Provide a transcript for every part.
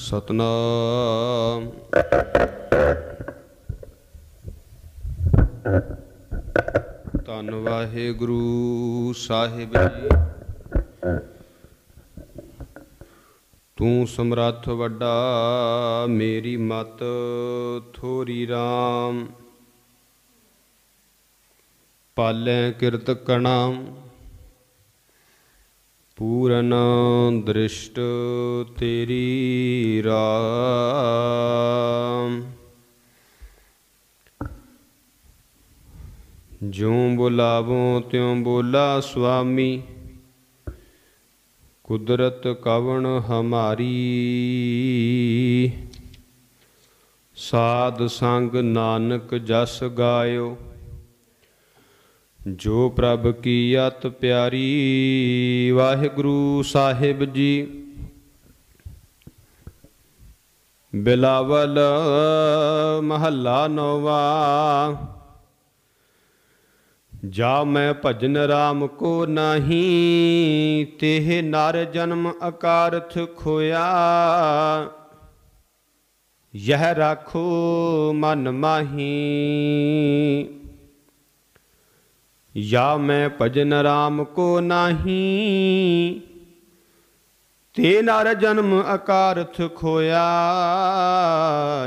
ਸਤਨਾਮ ਧੰਨ ਵਾਹਿਗੁਰੂ ਸਾਹਿਬ ਜੀ ਤੂੰ ਸਮਰੱਥ ਵੱਡਾ ਮੇਰੀ ਮਤ ਥੋਰੀ RAM ਪਾਲੈ ਕਿਰਤ ਕਣਾ ਪੂਰਨ ਦ੍ਰਿਸ਼ਟ ਤੇਰੀ ਰਾਮ ਜਿਉਂ ਬੁਲਾਵੋ ਤਿਉ ਬੋਲਾ ਸੁਆਮੀ ਕੁਦਰਤ ਕਵਣ ਹਮਾਰੀ ਸਾਧ ਸੰਗ ਨਾਨਕ ਜਸ ਗਾਇਓ ਜੋ ਪ੍ਰਭ ਕੀ ਅਤ ਪਿਆਰੀ ਵਾਹਿਗੁਰੂ ਸਾਹਿਬ ਜੀ ਬਿਲਾਵਲ ਮਹੱਲਾ ਨੋਵਾ ਜਾ ਮੈਂ ਭਜਨ ਰਾਮ ਕੋ ਨਹੀਂ ਤੇਹ ਨਰ ਜਨਮ ਅਕਾਰਥ ਖੋਇਆ ਯਹ ਰਾਖੋ ਮਨ ਮਾਹੀ ਯਾ ਮੈਂ ਭਜਨ ਰਾਮ ਕੋ नाही ਤੇ ਨਰ ਜਨਮ ਅਕਾਰਥ ਖੋਇਆ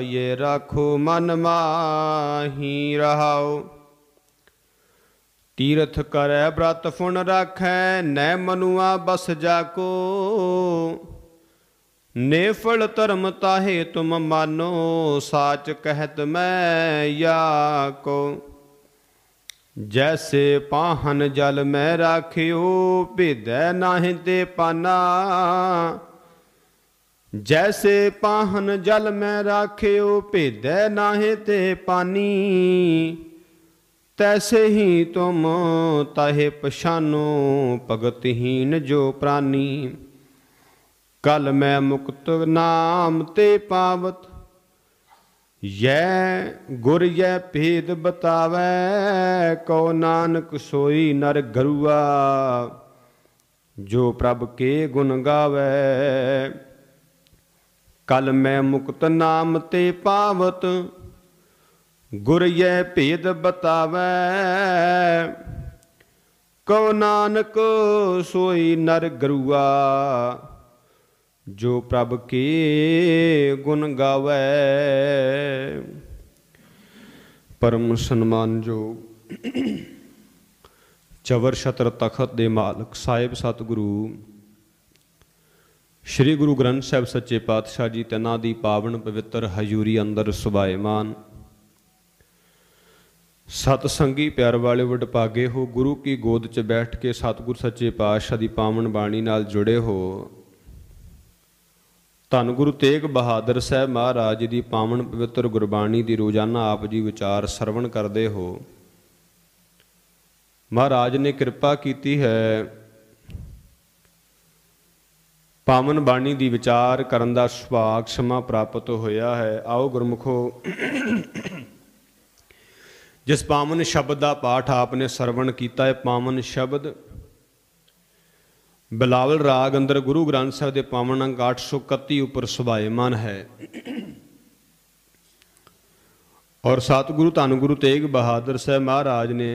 ਇਹ ਰਾਖੋ ਮਨ ਮਾਹੀ ਰਹਾਉ ਤੀਰਥ ਕਰੈ ਬ੍ਰਤ ਫੁਣ ਰਖੈ ਨੈ ਮਨੁਆ ਬਸ ਜਾ ਕੋ ਨੇਫਲ ਧਰਮ ਤਾਹੇ ਤੁਮ ਮਾਨੋ ਸਾਚ ਕਹਿਤ ਮੈਂ ਯਾ ਕੋ ਜੈਸੇ ਪਾਹਨ ਜਲ ਮੈਂ ਰਾਖਿਓ ਭੇਦੈ ਨਾਹੀਂ ਤੇ ਪਾਨਾ ਜੈਸੇ ਪਾਹਨ ਜਲ ਮੈਂ ਰਾਖਿਓ ਭੇਦੈ ਨਾਹੀਂ ਤੇ ਪਾਨੀ ਤੈਸੇ ਹੀ ਤੁਮ ਤਹੇ ਪਛਾਨੋ ਭਗਤਹੀਨ ਜੋ ਪ੍ਰਾਨੀ ਕਲ ਮੈਂ ਮੁਕਤ ਨਾਮ ਤੇ ਪਾਵਤ ਯੈ ਗੁਰ ਯੈ ਭੇਦ ਬਤਾਵੇ ਕੋ ਨਾਨਕ ਸੋਈ ਨਰ ਗਰੂਆ ਜੋ ਪ੍ਰਭ ਕੇ ਗੁਣ ਗਾਵੇ ਕਲ ਮੈਂ ਮੁਕਤ ਨਾਮ ਤੇ ਪਾਵਤ ਗੁਰ ਯੈ ਭੇਦ ਬਤਾਵੇ ਕੋ ਨਾਨਕ ਸੋਈ ਨਰ ਗਰੂਆ ਜੋ ਪ੍ਰਭ ਕੇ ਗੁਣ ਗਾਵੇ ਪਰਮ ਸਨਮਾਨ ਜੋ ਚਵਰ ਛਤਰ ਤਖਤ ਦੇ ਮਾਲਕ ਸਾਹਿਬ ਸਤਿਗੁਰੂ ਸ੍ਰੀ ਗੁਰੂ ਗ੍ਰੰਥ ਸਾਹਿਬ ਸੱਚੇ ਪਾਤਸ਼ਾਹ ਜੀ ਤਨਾਂ ਦੀ ਪਾਵਨ ਪਵਿੱਤਰ ਹਜ਼ੂਰੀ ਅੰਦਰ ਸੁਭਾਏਮਾਨ ਸਤ ਸੰਗੀ ਪਿਆਰ ਵਾਲੇ ਵਡਪਾਗੇ ਹੋ ਗੁਰੂ ਕੀ ਗੋਦ 'ਚ ਬੈਠ ਕੇ ਸਤਿਗੁਰ ਸੱਚੇ ਪਾਤਸ਼ਾਹ ਦੀ ਪਾਵਨ ਬਾਣੀ ਨਾਲ ਜੁੜੇ ਹੋ ਧੰਨ ਗੁਰੂ ਤੇਗ ਬਹਾਦਰ ਸਾਹਿਬ ਮਹਾਰਾਜ ਦੀ ਪਾਵਨ ਪਵਿੱਤਰ ਗੁਰਬਾਣੀ ਦੀ ਰੋਜ਼ਾਨਾ ਆਪ ਜੀ ਵਿਚਾਰ ਸਰਵਣ ਕਰਦੇ ਹੋ ਮਹਾਰਾਜ ਨੇ ਕਿਰਪਾ ਕੀਤੀ ਹੈ ਪਾਵਨ ਬਾਣੀ ਦੀ ਵਿਚਾਰ ਕਰਨ ਦਾ ਸੁਭਾਗ ਸਮਾ ਪ੍ਰਾਪਤ ਹੋਇਆ ਹੈ ਆਓ ਗੁਰਮੁਖੋ ਜਿਸ ਪਾਵਨ ਸ਼ਬਦ ਦਾ ਪਾਠ ਆਪਨੇ ਸਰਵਣ ਕੀਤਾ ਹੈ ਪਾਵਨ ਸ਼ਬਦ ਬਿਲਾਵਲ ਰਾਗ ਅੰਦਰ ਗੁਰੂ ਗ੍ਰੰਥ ਸਾਹਿਬ ਦੇ ਪਾਵਨ ਅੰਗ 831 ਉੱਪਰ ਸੁਭਾਏਮਾਨ ਹੈ ਔਰ ਸਤਿਗੁਰੂ ਧੰਨ ਗੁਰੂ ਤੇਗ ਬਹਾਦਰ ਸਾਹਿਬ ਮਹਾਰਾਜ ਨੇ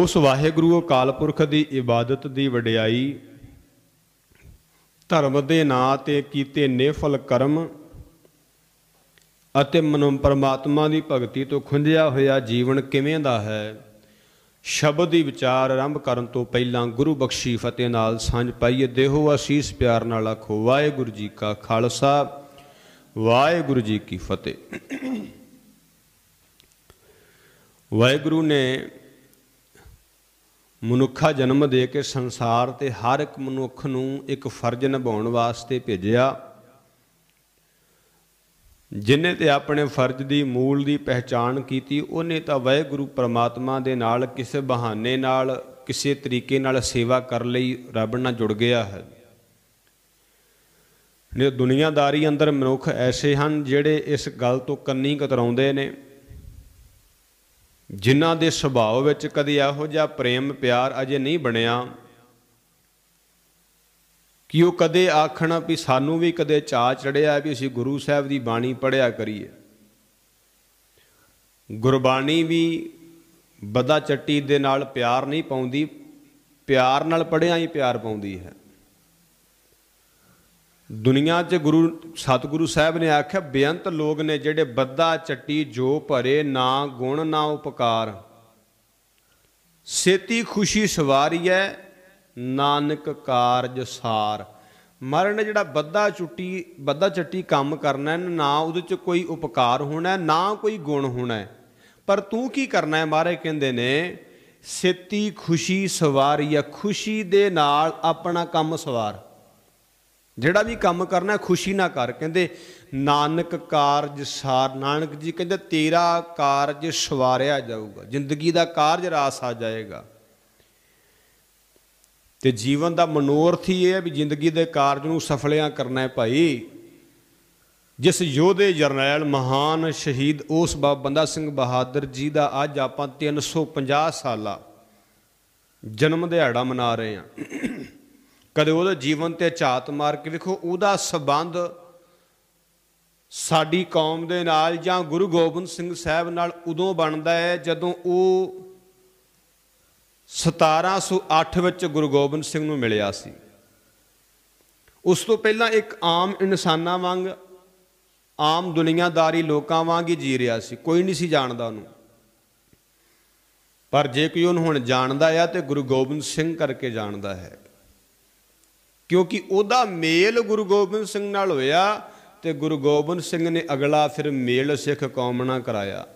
ਉਸ ਵਾਹਿਗੁਰੂ ਅਕਾਲ ਪੁਰਖ ਦੀ ਇਬਾਦਤ ਦੀ ਵਡਿਆਈ ਧਰਮ ਦੇ ਨਾਂ ਤੇ ਕੀਤੇ ਨੇਫਲ ਕਰਮ ਅਤੇ ਮਨੁ ਪਰਮਾਤਮਾ ਦੀ ਭਗਤੀ ਤੋਂ ਖੁੰਝਿਆ ਹੋਇਆ ਜੀਵਨ ਕਿਵੇਂ ਦਾ ਹੈ ਸ਼ਬਦ ਦੀ ਵਿਚਾਰ ਆਰੰਭ ਕਰਨ ਤੋਂ ਪਹਿਲਾਂ ਗੁਰੂ ਬਖਸ਼ੀ ਫਤਿਹ ਨਾਲ ਸਾਂਝ ਪਾਈਏ ਦੇਹੋ ਅਸੀਸ ਪਿਆਰ ਨਾਲ ਆਖੋ ਵਾਹਿਗੁਰੂ ਜੀ ਕਾ ਖਾਲਸਾ ਵਾਹਿਗੁਰੂ ਜੀ ਕੀ ਫਤਿਹ ਵਾਹਿਗੁਰੂ ਨੇ ਮਨੁੱਖਾ ਜਨਮ ਦੇ ਕੇ ਸੰਸਾਰ ਤੇ ਹਰ ਇੱਕ ਮਨੁੱਖ ਨੂੰ ਇੱਕ ਫਰਜ਼ ਨਿਭਾਉਣ ਵਾਸਤੇ ਭੇਜਿਆ ਜਿਨੇ ਤੇ ਆਪਣੇ ਫਰਜ਼ ਦੀ ਮੂਲ ਦੀ ਪਹਿਚਾਣ ਕੀਤੀ ਉਹਨੇ ਤਾਂ ਵਾਹਿਗੁਰੂ ਪ੍ਰਮਾਤਮਾ ਦੇ ਨਾਲ ਕਿਸੇ ਬਹਾਨੇ ਨਾਲ ਕਿਸੇ ਤਰੀਕੇ ਨਾਲ ਸੇਵਾ ਕਰ ਲਈ ਰੱਬ ਨਾਲ ਜੁੜ ਗਿਆ ਹੈ ਨੇ ਦੁਨੀਆਦਾਰੀ ਅੰਦਰ ਮਨੁੱਖ ਐਸੇ ਹਨ ਜਿਹੜੇ ਇਸ ਗੱਲ ਤੋਂ ਕੰਨੀ ਕਤਰਾਉਂਦੇ ਨੇ ਜਿਨ੍ਹਾਂ ਦੇ ਸੁਭਾਅ ਵਿੱਚ ਕਦੇ ਇਹੋ ਜਿਹਾ ਪ੍ਰੇਮ ਪਿਆਰ ਅਜੇ ਨਹੀਂ ਬਣਿਆ ਕਿ ਉਹ ਕਦੇ ਆਖਣਾ ਵੀ ਸਾਨੂੰ ਵੀ ਕਦੇ ਚਾਹ ਚੜਿਆ ਵੀ ਅਸੀਂ ਗੁਰੂ ਸਾਹਿਬ ਦੀ ਬਾਣੀ ਪੜਿਆ ਕਰੀਏ ਗੁਰਬਾਣੀ ਵੀ ਬਦਾ ਚੱਟੀ ਦੇ ਨਾਲ ਪਿਆਰ ਨਹੀਂ ਪਾਉਂਦੀ ਪਿਆਰ ਨਾਲ ਪੜਿਆ ਹੀ ਪਿਆਰ ਪਾਉਂਦੀ ਹੈ ਦੁਨੀਆ 'ਚ ਗੁਰੂ ਸਤਿਗੁਰੂ ਸਾਹਿਬ ਨੇ ਆਖਿਆ ਬੇਅੰਤ ਲੋਕ ਨੇ ਜਿਹੜੇ ਬੱਦਾ ਚੱਟੀ ਜੋ ਭਰੇ ਨਾ ਗੁਣ ਨਾ ਉਪਕਾਰ ਸੇਤੀ ਖੁਸ਼ੀ ਸਵਾਰੀ ਹੈ ਨਾਨਕ ਕਾਰਜ ਸਾਰ ਮਰਨ ਜਿਹੜਾ ਬੱਦਾ ਚੁੱਟੀ ਬੱਦਾ ਚੱਟੀ ਕੰਮ ਕਰਨਾ ਹੈ ਨਾ ਉਹਦੇ ਚ ਕੋਈ ਉਪਕਾਰ ਹੋਣਾ ਨਾ ਕੋਈ ਗੁਣ ਹੋਣਾ ਪਰ ਤੂੰ ਕੀ ਕਰਨਾ ਹੈ ਮਾਰੇ ਕਹਿੰਦੇ ਨੇ ਸੇਤੀ ਖੁਸ਼ੀ ਸਵਾਰੀ ਆ ਖੁਸ਼ੀ ਦੇ ਨਾਲ ਆਪਣਾ ਕੰਮ ਸਵਾਰ ਜਿਹੜਾ ਵੀ ਕੰਮ ਕਰਨਾ ਖੁਸ਼ੀ ਨਾਲ ਕਰ ਕਹਿੰਦੇ ਨਾਨਕ ਕਾਰਜ ਸਾਰ ਨਾਨਕ ਜੀ ਕਹਿੰਦੇ ਤੇਰਾ ਕਾਰਜ ਸਵਾਰਿਆ ਜਾਊਗਾ ਜ਼ਿੰਦਗੀ ਦਾ ਕਾਰਜ ਰਾਸ ਆ ਜਾਏਗਾ ਤੇ ਜੀਵਨ ਦਾ ਮਨੋਰਥ ਹੀ ਇਹ ਹੈ ਵੀ ਜ਼ਿੰਦਗੀ ਦੇ ਕਾਰਜ ਨੂੰ ਸਫਲਿਆ ਕਰਨਾ ਹੈ ਭਾਈ ਜਿਸ ਯੋਧੇ ਜਰਨੈਲ ਮਹਾਨ ਸ਼ਹੀਦ ਉਸ ਬਾਬ ਬੰਦਾ ਸਿੰਘ ਬਹਾਦਰ ਜੀ ਦਾ ਅੱਜ ਆਪਾਂ 350 ਸਾਲਾ ਜਨਮ ਦਿਹਾੜਾ ਮਨਾ ਰਹੇ ਹਾਂ ਕਦੇ ਉਹਦਾ ਜੀਵਨ ਤੇ ਝਾਤ ਮਾਰ ਕੇ ਵੇਖੋ ਉਹਦਾ ਸਬੰਧ ਸਾਡੀ ਕੌਮ ਦੇ ਨਾਲ ਜਾਂ ਗੁਰੂ ਗੋਬਿੰਦ ਸਿੰਘ ਸਾਹਿਬ ਨਾਲ ਉਦੋਂ ਬਣਦਾ ਹੈ ਜਦੋਂ ਉਹ 1708 ਵਿੱਚ ਗੁਰੂ ਗੋਬਿੰਦ ਸਿੰਘ ਨੂੰ ਮਿਲਿਆ ਸੀ ਉਸ ਤੋਂ ਪਹਿਲਾਂ ਇੱਕ ਆਮ ਇਨਸਾਨਾਂ ਵਾਂਗ ਆਮ ਦੁਨੀਆਦਾਰੀ ਲੋਕਾਂ ਵਾਂਗ ਹੀ ਜੀ ਰਿਹਾ ਸੀ ਕੋਈ ਨਹੀਂ ਸੀ ਜਾਣਦਾ ਉਹਨੂੰ ਪਰ ਜੇ ਕੋਈ ਉਹਨੂੰ ਹੁਣ ਜਾਣਦਾ ਆ ਤੇ ਗੁਰੂ ਗੋਬਿੰਦ ਸਿੰਘ ਕਰਕੇ ਜਾਣਦਾ ਹੈ ਕਿਉਂਕਿ ਉਹਦਾ ਮੇਲ ਗੁਰੂ ਗੋਬਿੰਦ ਸਿੰਘ ਨਾਲ ਹੋਇਆ ਤੇ ਗੁਰੂ ਗੋਬਿੰਦ ਸਿੰਘ ਨੇ ਅਗਲਾ ਫਿਰ ਮੇਲ ਸਿੱਖ ਕੌਮ ਨਾਲ ਕਰਾਇਆ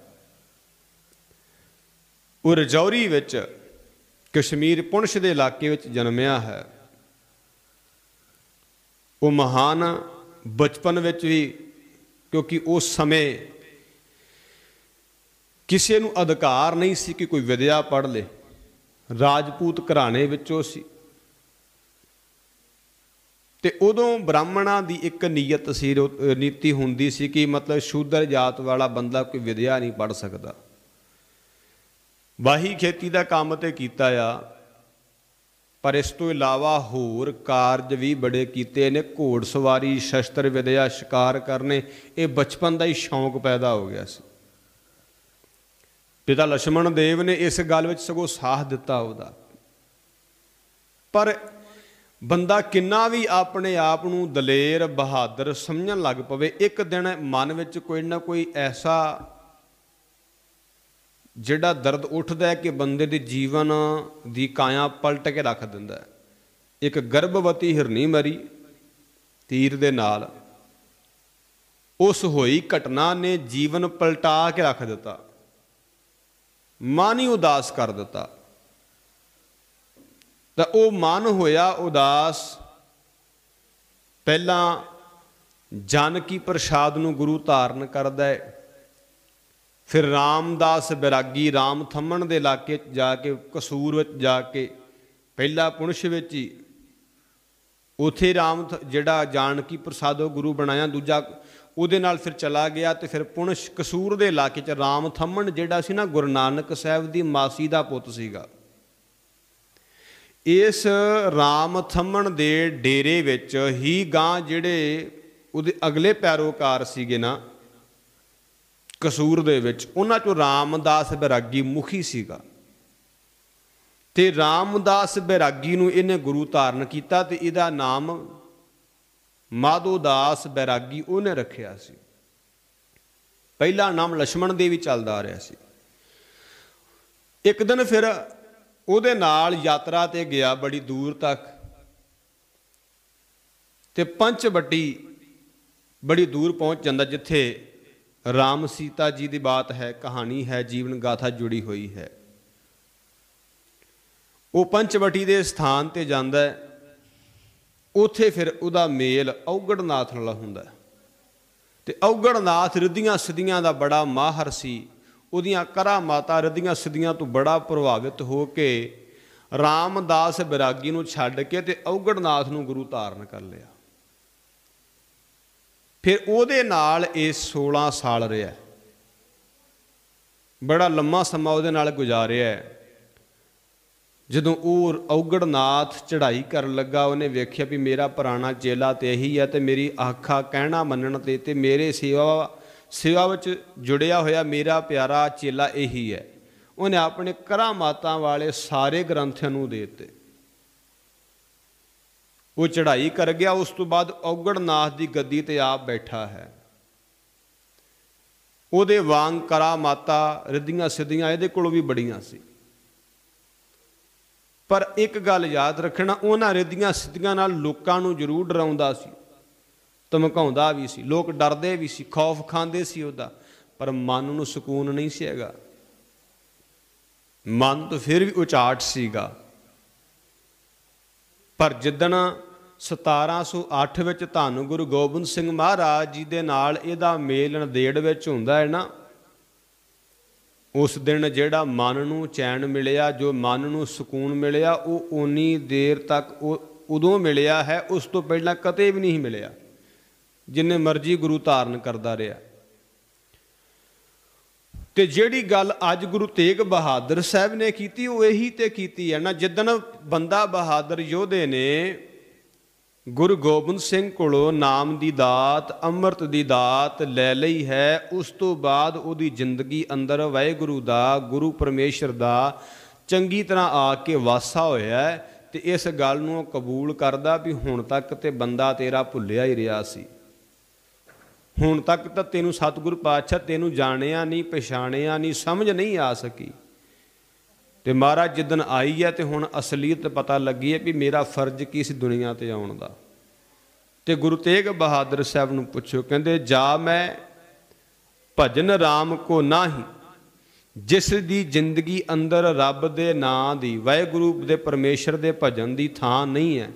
ਉਹ ਰਜੌਰੀ ਵਿੱਚ ਕਸ਼ਮੀਰ ਪੁਣਸ਼ ਦੇ ਇਲਾਕੇ ਵਿੱਚ ਜਨਮਿਆ ਹੈ ਉਹ ਮਹਾਨ ਬਚਪਨ ਵਿੱਚ ਵੀ ਕਿਉਂਕਿ ਉਸ ਸਮੇਂ ਕਿਸੇ ਨੂੰ ਅਧਿਕਾਰ ਨਹੀਂ ਸੀ ਕਿ ਕੋਈ ਵਿਦਿਆ ਪੜ੍ਹ ਲੇ ਰਾਜਪੂਤ ਘਰਾਣੇ ਵਿੱਚੋਂ ਸੀ ਤੇ ਉਦੋਂ ਬ੍ਰਾਹਮਣਾਂ ਦੀ ਇੱਕ ਨੀਅਤ ਸੀ ਨੀਤੀ ਹੁੰਦੀ ਸੀ ਕਿ ਮਤਲਬ ਸ਼ੂਦਰ ਜਾਤ ਵਾਲਾ ਬੰਦਾ ਕੋਈ ਵਿਦਿਆ ਨਹੀਂ ਪੜ ਸਕਦਾ ਵਾਹੀ ਖੇਤੀ ਦਾ ਕੰਮ ਤੇ ਕੀਤਾ ਆ ਪਰ ਇਸ ਤੋਂ ਇਲਾਵਾ ਹੋਰ ਕਾਰਜ ਵੀ ਬੜੇ ਕੀਤੇ ਨੇ ਘੋੜਸਵਾਰੀ ਸ਼ਸਤਰ ਵਿਦਿਆ ਸ਼ਿਕਾਰ ਕਰਨੇ ਇਹ ਬਚਪਨ ਦਾ ਹੀ ਸ਼ੌਂਕ ਪੈਦਾ ਹੋ ਗਿਆ ਸੀ ਪਿਤਾ ਲక్ష్మణ ਦੇਵ ਨੇ ਇਸ ਗੱਲ ਵਿੱਚ ਸਗੋ ਸਾਥ ਦਿੱਤਾ ਉਹਦਾ ਪਰ ਬੰਦਾ ਕਿੰਨਾ ਵੀ ਆਪਣੇ ਆਪ ਨੂੰ ਦਲੇਰ ਬਹਾਦਰ ਸਮਝਣ ਲੱਗ ਪਵੇ ਇੱਕ ਦਿਨ ਮਨ ਵਿੱਚ ਕੋਈ ਨਾ ਕੋਈ ਐਸਾ ਜਿਹੜਾ ਦਰਦ ਉੱਠਦਾ ਹੈ ਕਿ ਬੰਦੇ ਦੇ ਜੀਵਨ ਦੀ ਕਾਇਆ ਪਲਟ ਕੇ ਰੱਖ ਦਿੰਦਾ ਹੈ ਇੱਕ ਗਰਭਵਤੀ ਹਿਰਨੀ ਮਰੀ ਤੀਰ ਦੇ ਨਾਲ ਉਸ ਹੋਈ ਘਟਨਾ ਨੇ ਜੀਵਨ ਪਲਟਾ ਕੇ ਰੱਖ ਦਿੱਤਾ ਮਨ ਹੀ ਉਦਾਸ ਕਰ ਦਿੱਤਾ ਤਾਂ ਉਹ ਮਨ ਹੋਇਆ ਉਦਾਸ ਪਹਿਲਾਂ ਜਾਨਕੀ ਪ੍ਰਸ਼ਾਦ ਨੂੰ ਗੁਰੂ ਧਾਰਨ ਕਰਦਾ ਹੈ ਫਿਰ ਰਾਮਦਾਸ ਬਿਰਾਗੀ ਰਾਮ ਥੰਮਣ ਦੇ ਇਲਾਕੇ ਚ ਜਾ ਕੇ ਕਸੂਰ ਵਿੱਚ ਜਾ ਕੇ ਪਹਿਲਾ ਪੁਨਸ਼ ਵਿੱਚ ਹੀ ਉਥੇ ਰਾਮ ਜਿਹੜਾ ਜਾਨਕੀ ਪ੍ਰਸਾਦੋ ਗੁਰੂ ਬਣਾਇਆ ਦੂਜਾ ਉਹਦੇ ਨਾਲ ਫਿਰ ਚਲਾ ਗਿਆ ਤੇ ਫਿਰ ਪੁਨਸ਼ ਕਸੂਰ ਦੇ ਇਲਾਕੇ ਚ ਰਾਮ ਥੰਮਣ ਜਿਹੜਾ ਸੀ ਨਾ ਗੁਰੂ ਨਾਨਕ ਸਾਹਿਬ ਦੀ ਮਾਸੀ ਦਾ ਪੁੱਤ ਸੀਗਾ ਇਸ ਰਾਮ ਥੰਮਣ ਦੇ ਡੇਰੇ ਵਿੱਚ ਹੀ ਗਾਂ ਜਿਹੜੇ ਉਹਦੇ ਅਗਲੇ ਪੈਰੋਕਾਰ ਸੀਗੇ ਨਾ ਕਸੂਰ ਦੇ ਵਿੱਚ ਉਹਨਾਂ ਚੋਂ ਰਾਮਦਾਸ ਬੈਰਾਗੀ ਮੁਖੀ ਸੀਗਾ ਤੇ ਰਾਮਦਾਸ ਬੈਰਾਗੀ ਨੂੰ ਇਹਨੇ ਗੁਰੂ ਧਾਰਨ ਕੀਤਾ ਤੇ ਇਹਦਾ ਨਾਮ ਮਾਧੋਦਾਸ ਬੈਰਾਗੀ ਉਹਨੇ ਰੱਖਿਆ ਸੀ ਪਹਿਲਾ ਨਾਮ ਲక్ష్మణ ਦੇ ਵੀ ਚੱਲਦਾ ਆ ਰਿਹਾ ਸੀ ਇੱਕ ਦਿਨ ਫਿਰ ਉਹਦੇ ਨਾਲ ਯਾਤਰਾ ਤੇ ਗਿਆ ਬੜੀ ਦੂਰ ਤੱਕ ਤੇ ਪੰਚਵਟੀ ਬੜੀ ਦੂਰ ਪਹੁੰਚ ਜਾਂਦਾ ਜਿੱਥੇ ਰਾਮ ਸੀਤਾ ਜੀ ਦੀ ਬਾਤ ਹੈ ਕਹਾਣੀ ਹੈ ਜੀਵਨ ਗਾਥਾ ਜੁੜੀ ਹੋਈ ਹੈ ਉਹ ਪੰਚਵਟੀ ਦੇ ਸਥਾਨ ਤੇ ਜਾਂਦਾ ਹੈ ਉਥੇ ਫਿਰ ਉਹਦਾ ਮੇਲ ਔਗੜਨਾਥ ਨਾਲ ਹੁੰਦਾ ਤੇ ਔਗੜਨਾਥ ਰਿੱਧੀਆਂ ਸਿੱਧੀਆਂ ਦਾ ਬੜਾ ਮਾਹਰ ਸੀ ਉਹਦੀਆਂ ਕਰਾਮਾਤਾ ਰਿੱਧੀਆਂ ਸਿੱਧੀਆਂ ਤੋਂ ਬੜਾ ਪ੍ਰਭਾਵਿਤ ਹੋ ਕੇ RAMDAS ਬਿਰਾਗੀ ਨੂੰ ਛੱਡ ਕੇ ਤੇ ਔਗੜਨਾਥ ਨੂੰ ਗੁਰੂ ਧਾਰਨ ਕਰ ਲਿਆ ਫਿਰ ਉਹਦੇ ਨਾਲ ਇਹ 16 ਸਾਲ ਰਿਹਾ ਬੜਾ ਲੰਮਾ ਸਮਾਂ ਉਹਦੇ ਨਾਲ ਗੁਜ਼ਾਰਿਆ ਜਦੋਂ ਉਹ ਔਗੜਨਾਥ ਚੜ੍ਹਾਈ ਕਰਨ ਲੱਗਾ ਉਹਨੇ ਵੇਖਿਆ ਵੀ ਮੇਰਾ ਪੁਰਾਣਾ ਚੇਲਾ ਤੇ ਇਹੀ ਹੈ ਤੇ ਮੇਰੀ ਆਖਾ ਕਹਿਣਾ ਮੰਨਣ ਤੇ ਤੇ ਮੇਰੇ ਸੇਵਾ ਸੇਵਾ ਵਿੱਚ ਜੁੜਿਆ ਹੋਇਆ ਮੇਰਾ ਪਿਆਰਾ ਚੇਲਾ ਇਹੀ ਹੈ ਉਹਨੇ ਆਪਣੇ ਕਰਾਮਾਤਾਂ ਵਾਲੇ ਸਾਰੇ ਗ੍ਰੰਥਾਂ ਨੂੰ ਦੇ ਦਿੱਤੇ ਉਹ ਚੜ੍ਹਾਈ ਕਰ ਗਿਆ ਉਸ ਤੋਂ ਬਾਅਦ ਔਗੜਨਾਥ ਦੀ ਗੱਦੀ ਤੇ ਆਪ ਬੈਠਾ ਹੈ ਉਹਦੇ ਵਾਂਗ ਕਰਾ ਮਾਤਾ ਰਿੱਧੀਆਂ ਸਿੱਧੀਆਂ ਇਹਦੇ ਕੋਲੋਂ ਵੀ ਬੜੀਆਂ ਸੀ ਪਰ ਇੱਕ ਗੱਲ ਯਾਦ ਰੱਖਣਾ ਉਹਨਾਂ ਰਿੱਧੀਆਂ ਸਿੱਧੀਆਂ ਨਾਲ ਲੋਕਾਂ ਨੂੰ ਜ਼ਰੂਰ ਡਰਾਉਂਦਾ ਸੀ ਧਮਕਾਉਂਦਾ ਵੀ ਸੀ ਲੋਕ ਡਰਦੇ ਵੀ ਸੀ ਖੌਫ ਖਾਂਦੇ ਸੀ ਉਹਦਾ ਪਰ ਮਨ ਨੂੰ ਸਕੂਨ ਨਹੀਂ ਸੀ ਹੈਗਾ ਮਨ ਤਾਂ ਫਿਰ ਵੀ ਉਚਾਟ ਸੀਗਾ ਪਰ ਜਿੱਦਣ 1708 ਵਿੱਚ ਧੰਨ ਗੁਰੂ ਗੋਬਿੰਦ ਸਿੰਘ ਮਹਾਰਾਜ ਜੀ ਦੇ ਨਾਲ ਇਹਦਾ ਮੇਲ ਨਦੇੜ ਵਿੱਚ ਹੁੰਦਾ ਹੈ ਨਾ ਉਸ ਦਿਨ ਜਿਹੜਾ ਮਨ ਨੂੰ ਚੈਨ ਮਿਲਿਆ ਜੋ ਮਨ ਨੂੰ ਸਕੂਨ ਮਿਲਿਆ ਉਹ ਓਨੀ ਦੇਰ ਤੱਕ ਉਹ ਉਦੋਂ ਮਿਲਿਆ ਹੈ ਉਸ ਤੋਂ ਪਹਿਲਾਂ ਕਦੇ ਵੀ ਨਹੀਂ ਮਿਲਿਆ ਜਿੰਨੇ ਮਰਜ਼ੀ ਗੁਰੂ ਧਾਰਨ ਕਰਦਾ ਰਿਹਾ ਤੇ ਜਿਹੜੀ ਗੱਲ ਅੱਜ ਗੁਰੂ ਤੇਗ ਬਹਾਦਰ ਸਾਹਿਬ ਨੇ ਕੀਤੀ ਉਹ ਇਹੀ ਤੇ ਕੀਤੀ ਹੈ ਨਾ ਜਿੱਦਨ ਬੰਦਾ ਬਹਾਦਰ ਯੋਧੇ ਨੇ ਗੁਰੂ ਗੋਬਿੰਦ ਸਿੰਘ ਕੋਲੋਂ ਨਾਮ ਦੀ ਦਾਤ ਅੰਮ੍ਰਿਤ ਦੀ ਦਾਤ ਲੈ ਲਈ ਹੈ ਉਸ ਤੋਂ ਬਾਅਦ ਉਹਦੀ ਜ਼ਿੰਦਗੀ ਅੰਦਰ ਵਾਹਿਗੁਰੂ ਦਾ ਗੁਰੂ ਪਰਮੇਸ਼ਰ ਦਾ ਚੰਗੀ ਤਰ੍ਹਾਂ ਆ ਕੇ ਵਾਸਾ ਹੋਇਆ ਤੇ ਇਸ ਗੱਲ ਨੂੰ ਕਬੂਲ ਕਰਦਾ ਵੀ ਹੁਣ ਤੱਕ ਤੇ ਬੰਦਾ ਤੇਰਾ ਭੁੱਲਿਆ ਹੀ ਰਿਹਾ ਸੀ ਹੁਣ ਤੱਕ ਤਾਂ ਤੈਨੂੰ ਸਤਿਗੁਰ ਪਾਤਸ਼ਾਹ ਤੈਨੂੰ ਜਾਣਿਆ ਨਹੀਂ ਪਛਾਣਿਆ ਨਹੀਂ ਸਮਝ ਨਹੀਂ ਆ ਸਕੀ ਤੇ ਮਹਾਰਾਜ ਜਿੱਦਨ ਆਈ ਹੈ ਤੇ ਹੁਣ ਅਸਲੀਅਤ ਪਤਾ ਲੱਗੀ ਹੈ ਵੀ ਮੇਰਾ ਫਰਜ਼ ਕੀ ਸੀ ਦੁਨੀਆ ਤੇ ਆਉਣ ਦਾ ਤੇ ਗੁਰੂ ਤੇਗ ਬਹਾਦਰ ਸਾਹਿਬ ਨੂੰ ਪੁੱਛੋ ਕਹਿੰਦੇ ਜਾ ਮੈਂ ਭਜਨ ਰਾਮ ਕੋ ਨਾਹੀ ਜਿਸ ਦੀ ਜ਼ਿੰਦਗੀ ਅੰਦਰ ਰੱਬ ਦੇ ਨਾਂ ਦੀ ਵਾਹਿਗੁਰੂ ਦੇ ਪਰਮੇਸ਼ਰ ਦੇ ਭਜਨ ਦੀ ਥਾਂ ਨਹੀਂ ਹੈ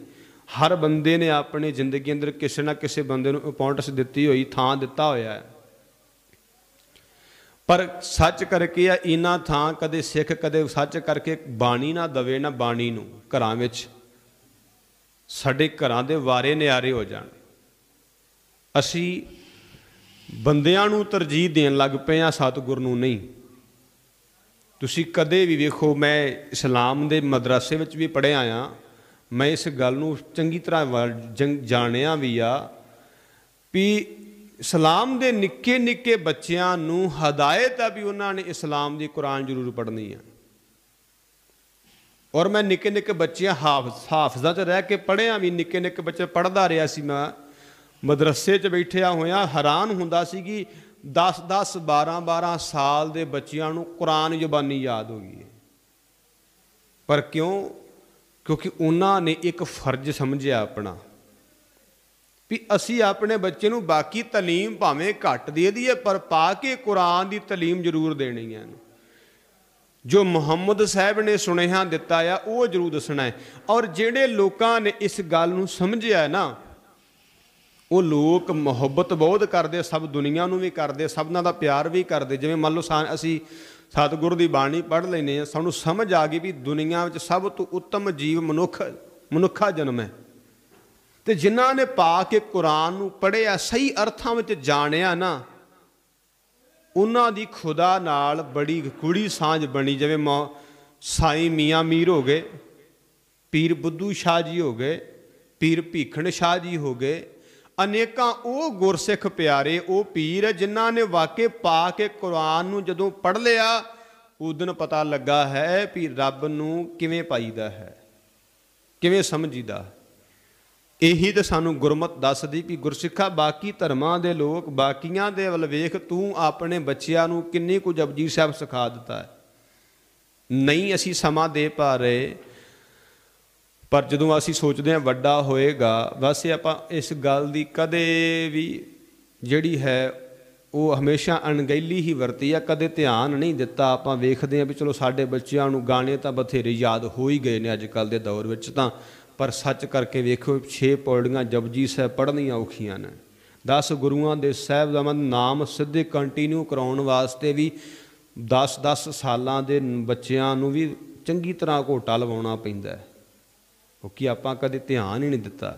ਹਰ ਬੰਦੇ ਨੇ ਆਪਣੀ ਜ਼ਿੰਦਗੀ ਅੰਦਰ ਕਿਸੇ ਨਾ ਕਿਸੇ ਬੰਦੇ ਨੂੰ ਅਪਾਇੰਟਸ ਦਿੱਤੀ ਹੋਈ ਥਾਂ ਦਿੱਤਾ ਹੋਇਆ ਹੈ ਪਰ ਸੱਚ ਕਰਕੇ ਆ ਇਨਾ ਥਾਂ ਕਦੇ ਸਿੱਖ ਕਦੇ ਸੱਚ ਕਰਕੇ ਬਾਣੀ ਨਾ ਦਵੇ ਨਾ ਬਾਣੀ ਨੂੰ ਘਰਾਂ ਵਿੱਚ ਸਾਡੇ ਘਰਾਂ ਦੇ ਵਾਰੇ ਨਿਆਰੇ ਹੋ ਜਾਣ ਅਸੀਂ ਬੰਦਿਆਂ ਨੂੰ ਤਰਜੀਹ ਦੇਣ ਲੱਗ ਪਏ ਆ ਸਤਿਗੁਰ ਨੂੰ ਨਹੀਂ ਤੁਸੀਂ ਕਦੇ ਵੀ ਵੇਖੋ ਮੈਂ ਇਸਲਾਮ ਦੇ ਮਦਰਸੇ ਵਿੱਚ ਵੀ ਪੜਿਆ ਆ ਮੈਂ ਇਸ ਗੱਲ ਨੂੰ ਚੰਗੀ ਤਰ੍ਹਾਂ ਜਾਣਿਆ ਵੀ ਆ ਵੀ ਇਸਲਾਮ ਦੇ ਨਿੱਕੇ ਨਿੱਕੇ ਬੱਚਿਆਂ ਨੂੰ ਹਦਾਇਤ ਆ ਵੀ ਉਹਨਾਂ ਨੇ ਇਸਲਾਮ ਦੀ ਕੁਰਾਨ ਜ਼ਰੂਰ ਪੜ੍ਹਨੀ ਆ ਔਰ ਮੈਂ ਨਿੱਕੇ ਨਿੱਕੇ ਬੱਚਿਆਂ ਹਾਫਜ਼ ਹਾਫਜ਼ਾਂ 'ਚ ਰਹਿ ਕੇ ਪੜ੍ਹਿਆ ਵੀ ਨਿੱਕੇ ਨਿੱਕੇ ਬੱਚੇ ਪੜ੍ਹਦਾ ਰਿਹਾ ਸੀ ਮੈਂ ਮਦਰਸੇ 'ਚ ਬੈਠਿਆ ਹੋਇਆ ਹੈਰਾਨ ਹੁੰਦਾ ਸੀ ਕਿ 10 10 12 12 ਸਾਲ ਦੇ ਬੱਚਿਆਂ ਨੂੰ ਕੁਰਾਨ ਜ਼ੁਬਾਨੀ ਯਾਦ ਹੋ ਗਈ ਪਰ ਕਿਉਂ ਕਿਉਂਕਿ ਉਹਨਾਂ ਨੇ ਇੱਕ ਫਰਜ਼ ਸਮਝਿਆ ਆਪਣਾ ਵੀ ਅਸੀਂ ਆਪਣੇ ਬੱਚੇ ਨੂੰ ਬਾਕੀ تعلیم ਭਾਵੇਂ ਘੱਟ ਦੇ ਦਈਏ ਪਰ ਪਾ ਕੇ ਕੁਰਾਨ ਦੀ تعلیم ਜ਼ਰੂਰ ਦੇਣੀ ਹੈ ਜੋ ਮੁਹੰਮਦ ਸਾਹਿਬ ਨੇ ਸੁਨੇਹਾ ਦਿੱਤਾ ਆ ਉਹ ਜ਼ਰੂਰ ਦੱਸਣਾ ਹੈ ਔਰ ਜਿਹੜੇ ਲੋਕਾਂ ਨੇ ਇਸ ਗੱਲ ਨੂੰ ਸਮਝਿਆ ਨਾ ਉਹ ਲੋਕ ਮੁਹੱਬਤ ਬਹੁਤ ਕਰਦੇ ਸਭ ਦੁਨੀਆ ਨੂੰ ਵੀ ਕਰਦੇ ਸਭਨਾਂ ਦਾ ਪਿਆਰ ਵੀ ਕਰਦੇ ਜਿਵੇਂ ਮੰਨ ਲਓ ਅਸੀਂ ਸਤਿਗੁਰੂ ਦੀ ਬਾਣੀ ਪੜ੍ਹ ਲੈਨੇ ਆ ਸਾਨੂੰ ਸਮਝ ਆ ਗਈ ਵੀ ਦੁਨੀਆ ਵਿੱਚ ਸਭ ਤੋਂ ਉੱਤਮ ਜੀਵ ਮਨੁੱਖ ਮਨੁੱਖਾ ਜਨਮ ਹੈ ਤੇ ਜਿਨ੍ਹਾਂ ਨੇ ਪਾ ਕੇ ਕੁਰਾਨ ਨੂੰ ਪੜ੍ਹਿਆ ਸਹੀ ਅਰਥਾਂ ਵਿੱਚ ਜਾਣਿਆ ਨਾ ਉਹਨਾਂ ਦੀ ਖੁਦਾ ਨਾਲ ਬੜੀ ਕੁੜੀ ਸਾਂਝ ਬਣੀ ਜਿਵੇਂ ਸਾਈ ਮੀਆਂ ਮੀਰ ਹੋ ਗਏ ਪੀਰ ਬੁੱਧੂ ਸ਼ਾਹ ਜੀ ਹੋ ਗਏ ਪੀਰ ਭੀਖਣ ਸ਼ਾਹ ਜੀ ਹੋ ਗਏ ਅਨੇਕਾਂ ਉਹ ਗੁਰਸਿੱਖ ਪਿਆਰੇ ਉਹ ਪੀਰ ਜਿਨ੍ਹਾਂ ਨੇ ਵਾਕੇ ਪਾ ਕੇ ਕੁਰਾਨ ਨੂੰ ਜਦੋਂ ਪੜ੍ਹ ਲਿਆ ਉਦੋਂ ਪਤਾ ਲੱਗਾ ਹੈ ਵੀ ਰੱਬ ਨੂੰ ਕਿਵੇਂ ਪਾਈਦਾ ਹੈ ਕਿਵੇਂ ਸਮਝੀਦਾ ਇਹੀ ਤਾਂ ਸਾਨੂੰ ਗੁਰਮਤ ਦੱਸਦੀ ਵੀ ਗੁਰਸਿੱਖਾ ਬਾਕੀ ਧਰਮਾਂ ਦੇ ਲੋਕ ਬਾਕੀਆਂ ਦੇ ਵੱਲ ਵੇਖ ਤੂੰ ਆਪਣੇ ਬੱਚਿਆਂ ਨੂੰ ਕਿੰਨੀ ਕੁ ਜਪਜੀ ਸਾਹਿਬ ਸਿਖਾ ਦਿੱਤਾ ਹੈ ਨਹੀਂ ਅਸੀਂ ਸਮਾਂ ਦੇ ਪਾ ਰਹੇ ਪਰ ਜਦੋਂ ਅਸੀਂ ਸੋਚਦੇ ਹਾਂ ਵੱਡਾ ਹੋਏਗਾ ਵੈਸੇ ਆਪਾਂ ਇਸ ਗੱਲ ਦੀ ਕਦੇ ਵੀ ਜਿਹੜੀ ਹੈ ਉਹ ਹਮੇਸ਼ਾ ਅਣਗਹਿਲੀ ਹੀ ਵਰਤੀ ਆ ਕਦੇ ਧਿਆਨ ਨਹੀਂ ਦਿੱਤਾ ਆਪਾਂ ਵੇਖਦੇ ਆ ਵੀ ਚਲੋ ਸਾਡੇ ਬੱਚਿਆਂ ਨੂੰ ਗਾਣੇ ਤਾਂ ਬਥੇਰੇ ਯਾਦ ਹੋ ਹੀ ਗਏ ਨੇ ਅੱਜ ਕੱਲ ਦੇ ਦੌਰ ਵਿੱਚ ਤਾਂ ਪਰ ਸੱਚ ਕਰਕੇ ਵੇਖੋ 6 ਪੌੜੀਆਂ ਜਪਜੀ ਸਾਹਿਬ ਪੜ੍ਹਨੀਆਂ ਔਖੀਆਂ ਨੇ 10 ਗੁਰੂਆਂ ਦੇ ਸਹਿਬਜ਼ਾਮਨ ਨਾਮ ਸਿੱਧੇ ਕੰਟੀਨਿਊ ਕਰਾਉਣ ਵਾਸਤੇ ਵੀ 10-10 ਸਾਲਾਂ ਦੇ ਬੱਚਿਆਂ ਨੂੰ ਵੀ ਚੰਗੀ ਤਰ੍ਹਾਂ ਘੋਟਾ ਲਵਾਉਣਾ ਪੈਂਦਾ ਹੈ ਉਹ ਕੀ ਆਪਾਂ ਕਦੇ ਧਿਆਨ ਹੀ ਨਹੀਂ ਦਿੱਤਾ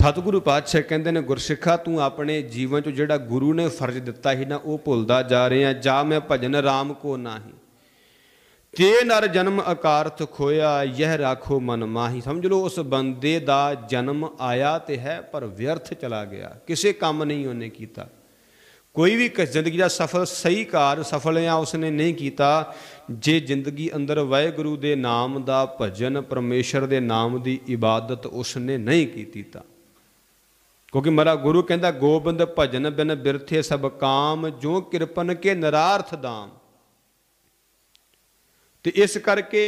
ਸਤਿਗੁਰੂ ਪਾਤਸ਼ਾਹ ਕਹਿੰਦੇ ਨੇ ਗੁਰਸਿੱਖਾ ਤੂੰ ਆਪਣੇ ਜੀਵਨ 'ਚ ਜਿਹੜਾ ਗੁਰੂ ਨੇ ਫਰਜ਼ ਦਿੱਤਾ ਸੀ ਨਾ ਉਹ ਭੁੱਲਦਾ ਜਾ ਰਿਹਾ ਜਾ ਮੈਂ ਭਜਨ ਰਾਮ ਕੋ ਨਾਹੀ ਤੇ ਨਰ ਜਨਮ ਅਕਾਰਤ ਖੋਇਆ ਯਹ ਰਾਖੋ ਮਨ ਮਾਹੀ ਸਮਝ ਲਓ ਉਸ ਬੰਦੇ ਦਾ ਜਨਮ ਆਇਆ ਤੇ ਹੈ ਪਰ ਵਿਅਰਥ ਚਲਾ ਗਿਆ ਕਿਸੇ ਕੰਮ ਨਹੀਂ ਉਹਨੇ ਕੀਤਾ ਕੋਈ ਵੀ ਜ਼ਿੰਦਗੀ ਦਾ ਸਫਲ ਸਹੀ ਕਾਰ ਸਫਲ ਉਸਨੇ ਨਹੀਂ ਕੀਤਾ ਜੇ ਜ਼ਿੰਦਗੀ ਅੰਦਰ ਵਾਹਿਗੁਰੂ ਦੇ ਨਾਮ ਦਾ ਭਜਨ ਪਰਮੇਸ਼ਰ ਦੇ ਨਾਮ ਦੀ ਇਬਾਦਤ ਉਸਨੇ ਨਹੀਂ ਕੀਤੀ ਤਾਂ ਕਿਉਂਕਿ ਮਰਾ ਗੁਰੂ ਕਹਿੰਦਾ ਗੋਬਿੰਦ ਭਜਨ ਬਿਨ ਬਿਰਥੇ ਸਭ ਕਾਮ ਜੋ ਕਿਰਪਨ ਕੇ ਨਰਾਰਥ ਦਾਮ ਤੇ ਇਸ ਕਰਕੇ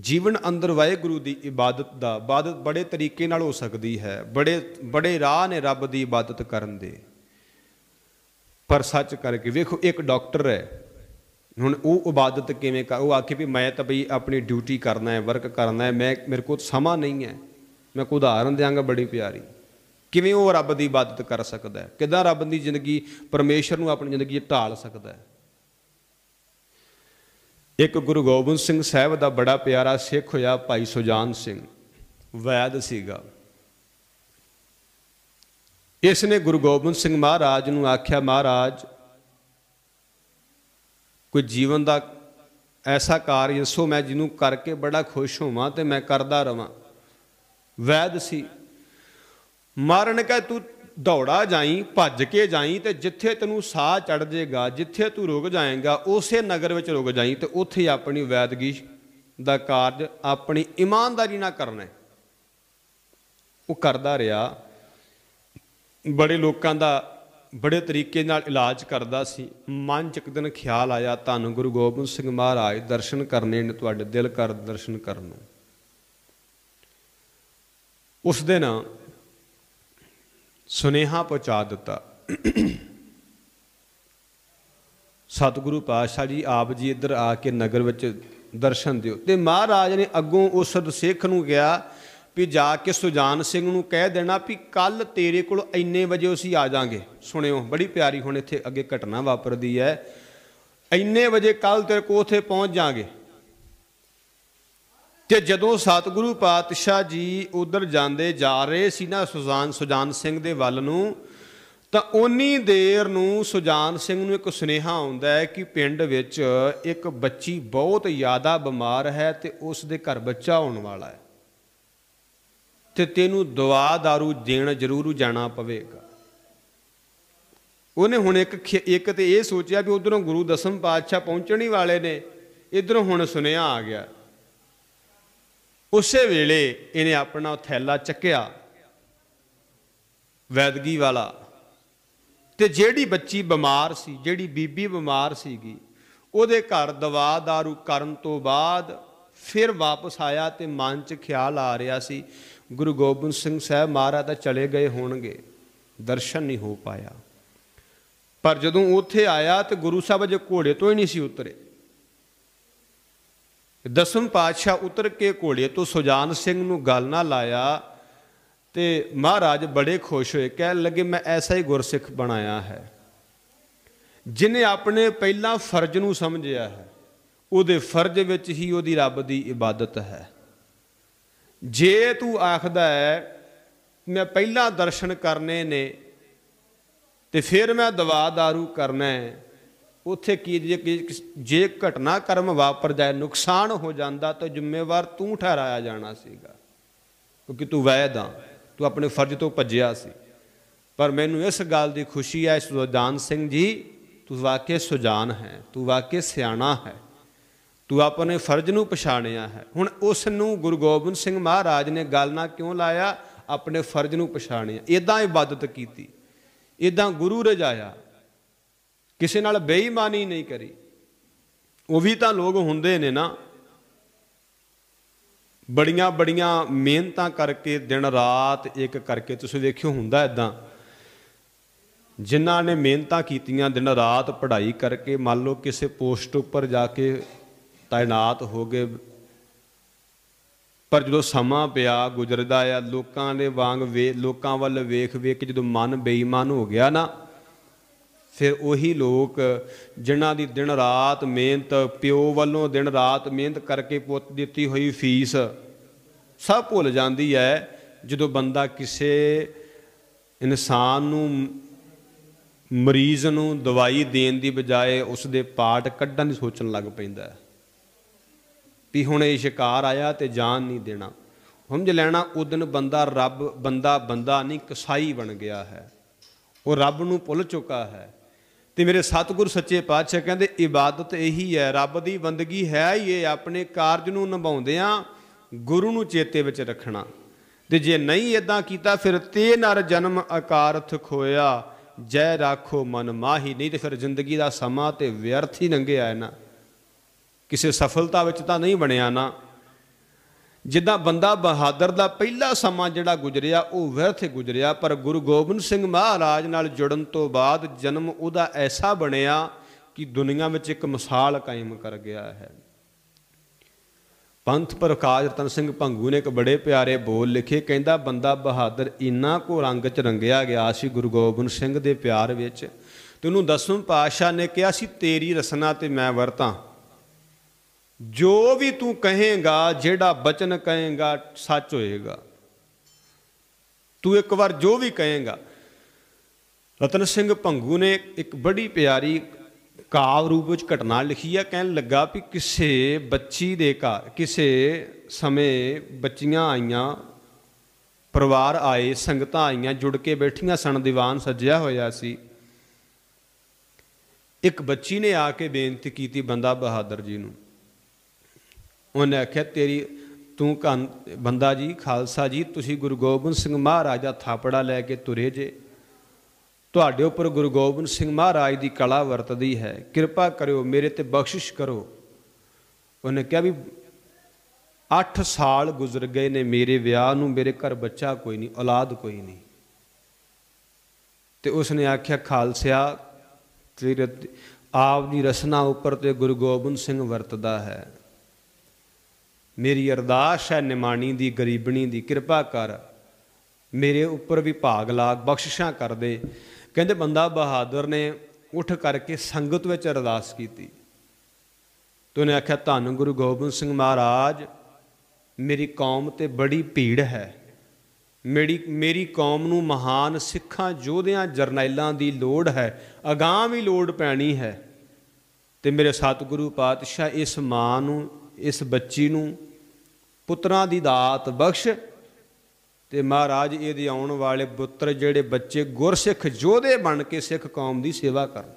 ਜੀਵਨ ਅੰਦਰ ਵਾਹਿਗੁਰੂ ਦੀ ਇਬਾਦਤ ਦਾ ਇਬਾਦਤ ਬੜੇ ਤਰੀਕੇ ਨਾਲ ਹੋ ਸਕਦੀ ਹੈ ਬੜੇ ਬੜੇ ਰਾਹ ਨੇ ਰੱਬ ਦੀ ਇਬਾਦਤ ਕਰਨ ਦੇ ਪਰ ਸੱਚ ਕਰਕੇ ਵੇਖੋ ਇੱਕ ਡਾਕਟਰ ਹੈ ਹੁਣ ਉਹ ਇਬਾਦਤ ਕਿਵੇਂ ਕਰ ਉਹ ਆਖੇ ਵੀ ਮੈਂ ਤਾਂ ਬਈ ਆਪਣੀ ਡਿਊਟੀ ਕਰਨਾ ਹੈ ਵਰਕ ਕਰਨਾ ਹੈ ਮੈਂ ਮੇਰੇ ਕੋਲ ਸਮਾਂ ਨਹੀਂ ਹੈ ਮੈਂ ਕੋ ਉਦਾਹਰਨ ਦਿਆਂਗਾ ਬੜੀ ਪਿਆਰੀ ਕਿਵੇਂ ਉਹ ਰੱਬ ਦੀ ਇਬਾਦਤ ਕਰ ਸਕਦਾ ਹੈ ਕਿਦਾਂ ਰੱਬ ਦੀ ਜ਼ਿੰਦਗੀ ਪਰਮੇਸ਼ਰ ਨੂੰ ਆਪਣੀ ਜ਼ਿੰਦਗੀ ਢਾਲ ਸਕਦਾ ਹੈ ਇੱਕ ਗੁਰੂ ਗੋਬਿੰਦ ਸਿੰਘ ਸਾਹਿਬ ਦਾ ਬੜਾ ਪਿਆਰਾ ਸਿੱਖ ਹੋਇਆ ਭਾਈ ਸੁਜਾਨ ਸਿੰਘ ਵੈਦ ਸੀਗਾ ਇਸ ਨੇ ਗੁਰੂ ਗੋਬਿੰਦ ਸਿੰਘ ਮਹਾਰਾਜ ਨੂੰ ਆਖਿਆ ਮਹਾਰਾਜ ਕੋਈ ਜੀਵਨ ਦਾ ਐਸਾ ਕਾਰਜ ਸੋ ਮੈਂ ਜਿਹਨੂੰ ਕਰਕੇ ਬੜਾ ਖੁਸ਼ ਹੋਵਾਂ ਤੇ ਮੈਂ ਕਰਦਾ ਰਵਾਂ ਵੈਦ ਸੀ ਮਰਨ ਕਹ ਤੂੰ ਦੌੜਾ ਜਾਈ ਭੱਜ ਕੇ ਜਾਈ ਤੇ ਜਿੱਥੇ ਤੈਨੂੰ ਸਾਹ ਚੜ ਜੇਗਾ ਜਿੱਥੇ ਤੂੰ ਰੁਕ ਜਾਏਗਾ ਉਸੇ ਨਗਰ ਵਿੱਚ ਰੁਕ ਜਾਈ ਤੇ ਉੱਥੇ ਆਪਣੀ ਵੈਦਗੀ ਦਾ ਕਾਰਜ ਆਪਣੀ ਇਮਾਨਦਾਰੀ ਨਾਲ ਕਰਨਾ ਉਹ ਕਰਦਾ ਰਿਹਾ ਬੜੇ ਲੋਕਾਂ ਦਾ ਬੜੇ ਤਰੀਕੇ ਨਾਲ ਇਲਾਜ ਕਰਦਾ ਸੀ ਮਨ ਚ ਇੱਕ ਦਿਨ ਖਿਆਲ ਆਇਆ ਧੰਨ ਗੁਰੂ ਗੋਬਿੰਦ ਸਿੰਘ ਮਹਾਰਾਜ ਦਰਸ਼ਨ ਕਰਨੇ ਨੇ ਤੁਹਾਡੇ ਦਿਲ ਕਰ ਦਰਸ਼ਨ ਕਰਨ ਨੂੰ ਉਸ ਦਿਨ ਸੁਨੇਹਾ ਪਹੁੰਚਾ ਦਿੱਤਾ ਸਤਿਗੁਰੂ ਪਾਤਸ਼ਾਹ ਜੀ ਆਪ ਜੀ ਇੱਧਰ ਆ ਕੇ ਨਗਰ ਵਿੱਚ ਦਰਸ਼ਨ ਦਿਓ ਤੇ ਮਹਾਰਾਜ ਨੇ ਅੱਗੋਂ ਉਸ ਸਿੱਖ ਨੂੰ ਗਿਆ ਵੀ ਜਾ ਕੇ ਸੁਜਾਨ ਸਿੰਘ ਨੂੰ ਕਹਿ ਦੇਣਾ ਵੀ ਕੱਲ ਤੇਰੇ ਕੋਲ ਇੰਨੇ ਵਜੇ ਅਸੀਂ ਆ ਜਾਾਂਗੇ ਸੁਣਿਓ ਬੜੀ ਪਿਆਰੀ ਹੁਣ ਇੱਥੇ ਅੱਗੇ ਘਟਨਾ ਵਾਪਰਦੀ ਹੈ ਇੰਨੇ ਵਜੇ ਕੱਲ ਤੇਰੇ ਕੋਲ ਉਥੇ ਪਹੁੰਚ ਜਾਾਂਗੇ ਤੇ ਜਦੋਂ ਸਤਿਗੁਰੂ ਪਾਤਸ਼ਾਹ ਜੀ ਉਧਰ ਜਾਂਦੇ ਜਾ ਰਹੇ ਸੀ ਨਾ ਸੁਜਾਨ ਸੁਜਾਨ ਸਿੰਘ ਦੇ ਵੱਲ ਨੂੰ ਤਾਂ ਉਨੀ ਦੇਰ ਨੂੰ ਸੁਜਾਨ ਸਿੰਘ ਨੂੰ ਇੱਕ ਸੁਨੇਹਾ ਆਉਂਦਾ ਹੈ ਕਿ ਪਿੰਡ ਵਿੱਚ ਇੱਕ ਬੱਚੀ ਬਹੁਤ ਜ਼ਿਆਦਾ ਬਿਮਾਰ ਹੈ ਤੇ ਉਸ ਦੇ ਘਰ ਬੱਚਾ ਆਉਣ ਵਾਲਾ ਹੈ ਤੇ ਤੈਨੂੰ ਦਵਾ दारू ਦੇਣ ਜ਼ਰੂਰ ਜਾਣਾ ਪਵੇਗਾ ਉਹਨੇ ਹੁਣ ਇੱਕ ਇੱਕ ਤੇ ਇਹ ਸੋਚਿਆ ਵੀ ਉਧਰੋਂ ਗੁਰੂ ਦਸਮ ਪਾਤਸ਼ਾਹ ਪਹੁੰਚਣ ਹੀ ਵਾਲੇ ਨੇ ਇਧਰੋਂ ਹੁਣ ਸੁਨੇਹਾ ਆ ਗਿਆ ਉਸੇ ਵੇਲੇ ਇਹਨੇ ਆਪਣਾ ਥੈਲਾ ਚੱਕਿਆ ਵੈਦਗੀ ਵਾਲਾ ਤੇ ਜਿਹੜੀ ਬੱਚੀ ਬਿਮਾਰ ਸੀ ਜਿਹੜੀ ਬੀਬੀ ਬਿਮਾਰ ਸੀਗੀ ਉਹਦੇ ਘਰ ਦਵਾ दारू ਕਰਨ ਤੋਂ ਬਾਅਦ ਫਿਰ ਵਾਪਸ ਆਇਆ ਤੇ ਮਨ 'ਚ ਖਿਆਲ ਆ ਰਿਹਾ ਸੀ ਗੁਰੂ ਗੋਬਿੰਦ ਸਿੰਘ ਸਾਹਿਬ ਮਹਾਰਾਜ ਤਾਂ ਚਲੇ ਗਏ ਹੋਣਗੇ ਦਰਸ਼ਨ ਨਹੀਂ ਹੋ ਪਾਇਆ ਪਰ ਜਦੋਂ ਉੱਥੇ ਆਇਆ ਤੇ ਗੁਰੂ ਸਾਹਿਬ ਜੇ ਘੋੜੇ ਤੋਂ ਹੀ ਨਹੀਂ ਸੀ ਉਤਰੇ ਦਸਮ ਪਾਤਸ਼ਾਹ ਉਤਰ ਕੇ ਘੋੜੇ ਤੋਂ ਸੁਜਾਨ ਸਿੰਘ ਨੂੰ ਗੱਲ ਨਾ ਲਾਇਆ ਤੇ ਮਹਾਰਾਜ ਬੜੇ ਖੁਸ਼ ਹੋਏ ਕਹਿਣ ਲੱਗੇ ਮੈਂ ਐਸਾ ਹੀ ਗੁਰਸਿੱਖ ਬਣਾਇਆ ਹੈ ਜਿਨੇ ਆਪਣੇ ਪਹਿਲਾ ਫਰਜ਼ ਨੂੰ ਸਮਝਿਆ ਹੈ ਉਹਦੇ ਫਰਜ਼ ਵਿੱਚ ਹੀ ਉਹਦੀ ਰੱਬ ਦੀ ਇਬਾਦਤ ਹੈ ਜੇ ਤੂੰ ਆਖਦਾ ਹੈ ਮੈਂ ਪਹਿਲਾ ਦਰਸ਼ਨ ਕਰਨੇ ਨੇ ਤੇ ਫਿਰ ਮੈਂ ਦਵਾ दारू ਕਰਨਾ ਹੈ ਉਥੇ ਕੀ ਜੇ ਘਟਨਾ ਕਰਮ ਵਾਪਰ ਜਾਏ ਨੁਕਸਾਨ ਹੋ ਜਾਂਦਾ ਤਾਂ ਜ਼ਿੰਮੇਵਾਰ ਤੂੰ ਠਹਿਰਾਇਆ ਜਾਣਾ ਸੀਗਾ ਕਿਉਂਕਿ ਤੂੰ ਵੈਦਾਂ ਤੂੰ ਆਪਣੇ ਫਰਜ਼ ਤੋਂ ਭੱਜਿਆ ਸੀ ਪਰ ਮੈਨੂੰ ਇਸ ਗੱਲ ਦੀ ਖੁਸ਼ੀ ਹੈ ਸੁਜਾਨ ਸਿੰਘ ਜੀ ਤੂੰ ਵਾਕਿਆ ਸੁਜਾਨ ਹੈ ਤੂੰ ਵਾਕਿਆ ਸਿਆਣਾ ਹੈ ਤੂੰ ਆਪਣੇ ਫਰਜ਼ ਨੂੰ ਪਛਾਣਿਆ ਹੈ ਹੁਣ ਉਸ ਨੂੰ ਗੁਰੂ ਗੋਬਿੰਦ ਸਿੰਘ ਮਹਾਰਾਜ ਨੇ ਗੱਲ ਨਾ ਕਿਉਂ ਲਾਇਆ ਆਪਣੇ ਫਰਜ਼ ਨੂੰ ਪਛਾਣਿਆ ਇਦਾਂ ਇਬਾਦਤ ਕੀਤੀ ਇਦਾਂ ਗੁਰੂ ਰਜਾਇਆ ਕਿਸੇ ਨਾਲ ਬੇਈਮਾਨੀ ਨਹੀਂ ਕਰੀ ਉਹ ਵੀ ਤਾਂ ਲੋਕ ਹੁੰਦੇ ਨੇ ਨਾ ਬੜੀਆਂ ਬੜੀਆਂ ਮਿਹਨਤਾਂ ਕਰਕੇ ਦਿਨ ਰਾਤ ਇੱਕ ਕਰਕੇ ਤੁਸੀਂ ਦੇਖਿਓ ਹੁੰਦਾ ਇਦਾਂ ਜਿਨ੍ਹਾਂ ਨੇ ਮਿਹਨਤਾਂ ਕੀਤੀਆਂ ਦਿਨ ਰਾਤ ਪੜ੍ਹਾਈ ਕਰਕੇ ਮੰਨ ਲਓ ਕਿਸੇ ਪੋਸਟ ਉੱਪਰ ਜਾ ਕੇ ਤਾਇਨਾਤ ਹੋ ਗਏ ਪਰ ਜਦੋਂ ਸਮਾਂ ਪਿਆ ਗੁਜ਼ਰਦਾ ਆ ਲੋਕਾਂ ਦੇ ਵਾਂਗ ਵੇ ਲੋਕਾਂ ਵੱਲ ਵੇਖ ਵੇਖ ਜਦੋਂ ਮਨ ਬੇਈਮਾਨ ਹੋ ਗਿਆ ਨਾ ਫਿਰ ਉਹੀ ਲੋਕ ਜਿਨ੍ਹਾਂ ਦੀ ਦਿਨ ਰਾਤ ਮਿਹਨਤ ਪਿਓ ਵੱਲੋਂ ਦਿਨ ਰਾਤ ਮਿਹਨਤ ਕਰਕੇ ਪੁੱਤ ਦਿੱਤੀ ਹੋਈ ਫੀਸ ਸਭ ਭੁੱਲ ਜਾਂਦੀ ਹੈ ਜਦੋਂ ਬੰਦਾ ਕਿਸੇ ਇਨਸਾਨ ਨੂੰ ਮਰੀਜ਼ ਨੂੰ ਦਵਾਈ ਦੇਣ ਦੀ ਬਜਾਏ ਉਸ ਦੇ ਪਾਰਟ ਕੱਢਣ ਦੀ ਸੋਚਣ ਲੱਗ ਪੈਂਦਾ ਹੈ ਵੀ ਹੁਣ ਇਹ ਸ਼ਿਕਾਰ ਆਇਆ ਤੇ ਜਾਨ ਨਹੀਂ ਦੇਣਾ ਸਮਝ ਲੈਣਾ ਉਹ ਦਿਨ ਬੰਦਾ ਰੱਬ ਬੰਦਾ ਬੰਦਾ ਨਹੀਂ ਕਸਾਈ ਬਣ ਗਿਆ ਹੈ ਉਹ ਰੱਬ ਨੂੰ ਭੁੱਲ ਚੁੱਕਾ ਹੈ ਤੇ ਮੇਰੇ ਸਤਿਗੁਰ ਸੱਚੇ ਪਾਤਸ਼ਾਹ ਕਹਿੰਦੇ ਇਬਾਦਤ ਇਹੀ ਹੈ ਰੱਬ ਦੀ ਬੰਦਗੀ ਹੈ ਹੀ ਇਹ ਆਪਣੇ ਕਾਰਜ ਨੂੰ ਨਿਭਾਉਂਦਿਆਂ ਗੁਰੂ ਨੂੰ ਚੇਤੇ ਵਿੱਚ ਰੱਖਣਾ ਤੇ ਜੇ ਨਹੀਂ ਇਦਾਂ ਕੀਤਾ ਫਿਰ ਤੇ ਨਰ ਜਨਮ ਅਕਾਰਥ ਖੋਇਆ ਜੈ ਰਾਖੋ ਮਨ ਮਾਹੀ ਨਹੀਂ ਤੇ ਫਿਰ ਜ਼ਿੰਦਗੀ ਦਾ ਸਮਾਂ ਤੇ ਵਿਅਰਥ ਹੀ ਲੰਘਿਆ ਹੈ ਨਾ ਕਿਸੇ ਸਫਲਤਾ ਵਿੱਚ ਤਾਂ ਨਹੀਂ ਬਣਿਆ ਨਾ ਜਿੱਦਾਂ ਬੰਦਾ ਬਹਾਦਰ ਦਾ ਪਹਿਲਾ ਸਮਾਂ ਜਿਹੜਾ ਗੁਜ਼ਰਿਆ ਉਹ ਵਿਅਰਥ ਗੁਜ਼ਰਿਆ ਪਰ ਗੁਰੂ ਗੋਬਿੰਦ ਸਿੰਘ ਮਹਾਰਾਜ ਨਾਲ ਜੁੜਨ ਤੋਂ ਬਾਅਦ ਜਨਮ ਉਹਦਾ ਐਸਾ ਬਣਿਆ ਕਿ ਦੁਨੀਆ ਵਿੱਚ ਇੱਕ ਮਿਸਾਲ ਕਾਇਮ ਕਰ ਗਿਆ ਹੈ ਪੰਥ ਪ੍ਰਕਾਸ਼ ਰਤਨ ਸਿੰਘ ਭੰਗੂ ਨੇ ਇੱਕ ਬੜੇ ਪਿਆਰੇ ਬੋਲ ਲਿਖੇ ਕਹਿੰਦਾ ਬੰਦਾ ਬਹਾਦਰ ਇੰਨਾ ਕੋ ਰੰਗ ਚ ਰੰਗਿਆ ਗਿਆ ਸੀ ਗੁਰੂ ਗੋਬਿੰਦ ਸਿੰਘ ਦੇ ਪਿਆਰ ਵਿੱਚ ਤੇ ਉਹਨੂੰ ਦਸਮ ਪਾਤਸ਼ਾਹ ਨੇ ਕਿਹਾ ਸੀ ਤੇਰੀ ਰਸਨਾ ਤੇ ਮੈਂ ਵਰਤਾਂ ਜੋ ਵੀ ਤੂੰ ਕਹੇਗਾ ਜਿਹੜਾ ਬਚਨ ਕਹੇਗਾ ਸੱਚ ਹੋਏਗਾ ਤੂੰ ਇੱਕ ਵਾਰ ਜੋ ਵੀ ਕਹੇਗਾ ਰਤਨ ਸਿੰਘ ਭੰਗੂ ਨੇ ਇੱਕ ਬੜੀ ਪਿਆਰੀ ਕਾਵ ਰੂਪ ਵਿੱਚ ਘਟਨਾ ਲਿਖੀ ਆ ਕਹਿਣ ਲੱਗਾ ਵੀ ਕਿਸੇ ਬੱਚੀ ਦੇ ਘਰ ਕਿਸੇ ਸਮੇਂ ਬੱਚੀਆਂ ਆਈਆਂ ਪਰਿਵਾਰ ਆਏ ਸੰਗਤਾਂ ਆਈਆਂ ਜੁੜ ਕੇ ਬੈਠੀਆਂ ਸਣ ਦੀਵਾਨ ਸੱਜਿਆ ਹੋਇਆ ਸੀ ਇੱਕ ਬੱਚੀ ਨੇ ਆ ਕੇ ਬੇਨਤੀ ਕੀਤੀ ਬੰਦਾ ਬਹਾਦਰ ਜੀ ਨੂੰ ਉਹਨੇ ਆਖਿਆ ਤੇਰੀ ਤੂੰ ਬੰਦਾ ਜੀ ਖਾਲਸਾ ਜੀ ਤੁਸੀਂ ਗੁਰੂ ਗੋਬਿੰਦ ਸਿੰਘ ਮਹਾਰਾਜ ਦਾ ਥਾਪੜਾ ਲੈ ਕੇ ਤੁਰੇ ਜੇ ਤੁਹਾਡੇ ਉੱਪਰ ਗੁਰੂ ਗੋਬਿੰਦ ਸਿੰਘ ਮਹਾਰਾਜ ਦੀ ਕਲਾ ਵਰਤਦੀ ਹੈ ਕਿਰਪਾ ਕਰਿਓ ਮੇਰੇ ਤੇ ਬਖਸ਼ਿਸ਼ ਕਰੋ ਉਹਨੇ ਕਿਹਾ ਵੀ 8 ਸਾਲ ਗੁਜ਼ਰ ਗਏ ਨੇ ਮੇਰੇ ਵਿਆਹ ਨੂੰ ਮੇਰੇ ਘਰ ਬੱਚਾ ਕੋਈ ਨਹੀਂ ਔਲਾਦ ਕੋਈ ਨਹੀਂ ਤੇ ਉਸਨੇ ਆਖਿਆ ਖਾਲਸਿਆ ਤੇਰੇ ਆਪ ਦੀ ਰਸਨਾ ਉੱਪਰ ਤੇ ਗੁਰੂ ਗੋਬਿੰਦ ਸਿੰਘ ਵਰਤਦਾ ਹੈ ਮੇਰੀ ਅਰਦਾਸ ਹੈ ਨਿਮਾਣੀ ਦੀ ਗਰੀਬਣੀ ਦੀ ਕਿਰਪਾ ਕਰ ਮੇਰੇ ਉੱਪਰ ਵਿਭਾਗ ਲਾ ਬਖਸ਼ਿਸ਼ਾਂ ਕਰ ਦੇ ਕਹਿੰਦੇ ਬੰਦਾ ਬਹਾਦਰ ਨੇ ਉੱਠ ਕਰਕੇ ਸੰਗਤ ਵਿੱਚ ਅਰਦਾਸ ਕੀਤੀ ਤੂੰ ਨੇ ਆਖਿਆ ਧੰਨ ਗੁਰੂ ਗੋਬਿੰਦ ਸਿੰਘ ਮਹਾਰਾਜ ਮੇਰੀ ਕੌਮ ਤੇ ਬੜੀ ਭੀੜ ਹੈ ਮੇਰੀ ਮੇਰੀ ਕੌਮ ਨੂੰ ਮਹਾਨ ਸਿੱਖਾਂ ਯੋਧਿਆਂ ਜਰਨੈਲਾਂ ਦੀ ਲੋੜ ਹੈ ਅਗਾਹ ਵੀ ਲੋੜ ਪੈਣੀ ਹੈ ਤੇ ਮੇਰੇ ਸਤਿਗੁਰੂ ਪਾਤਸ਼ਾਹ ਇਸ ਮਾਂ ਨੂੰ ਇਸ ਬੱਚੀ ਨੂੰ ਪੁੱਤਰਾਂ ਦੀ ਦਾਤ ਬਖਸ਼ ਤੇ ਮਹਾਰਾਜ ਇਹਦੇ ਆਉਣ ਵਾਲੇ ਪੁੱਤਰ ਜਿਹੜੇ ਬੱਚੇ ਗੁਰਸਿੱਖ ਯੋਧੇ ਬਣ ਕੇ ਸਿੱਖ ਕੌਮ ਦੀ ਸੇਵਾ ਕਰਨ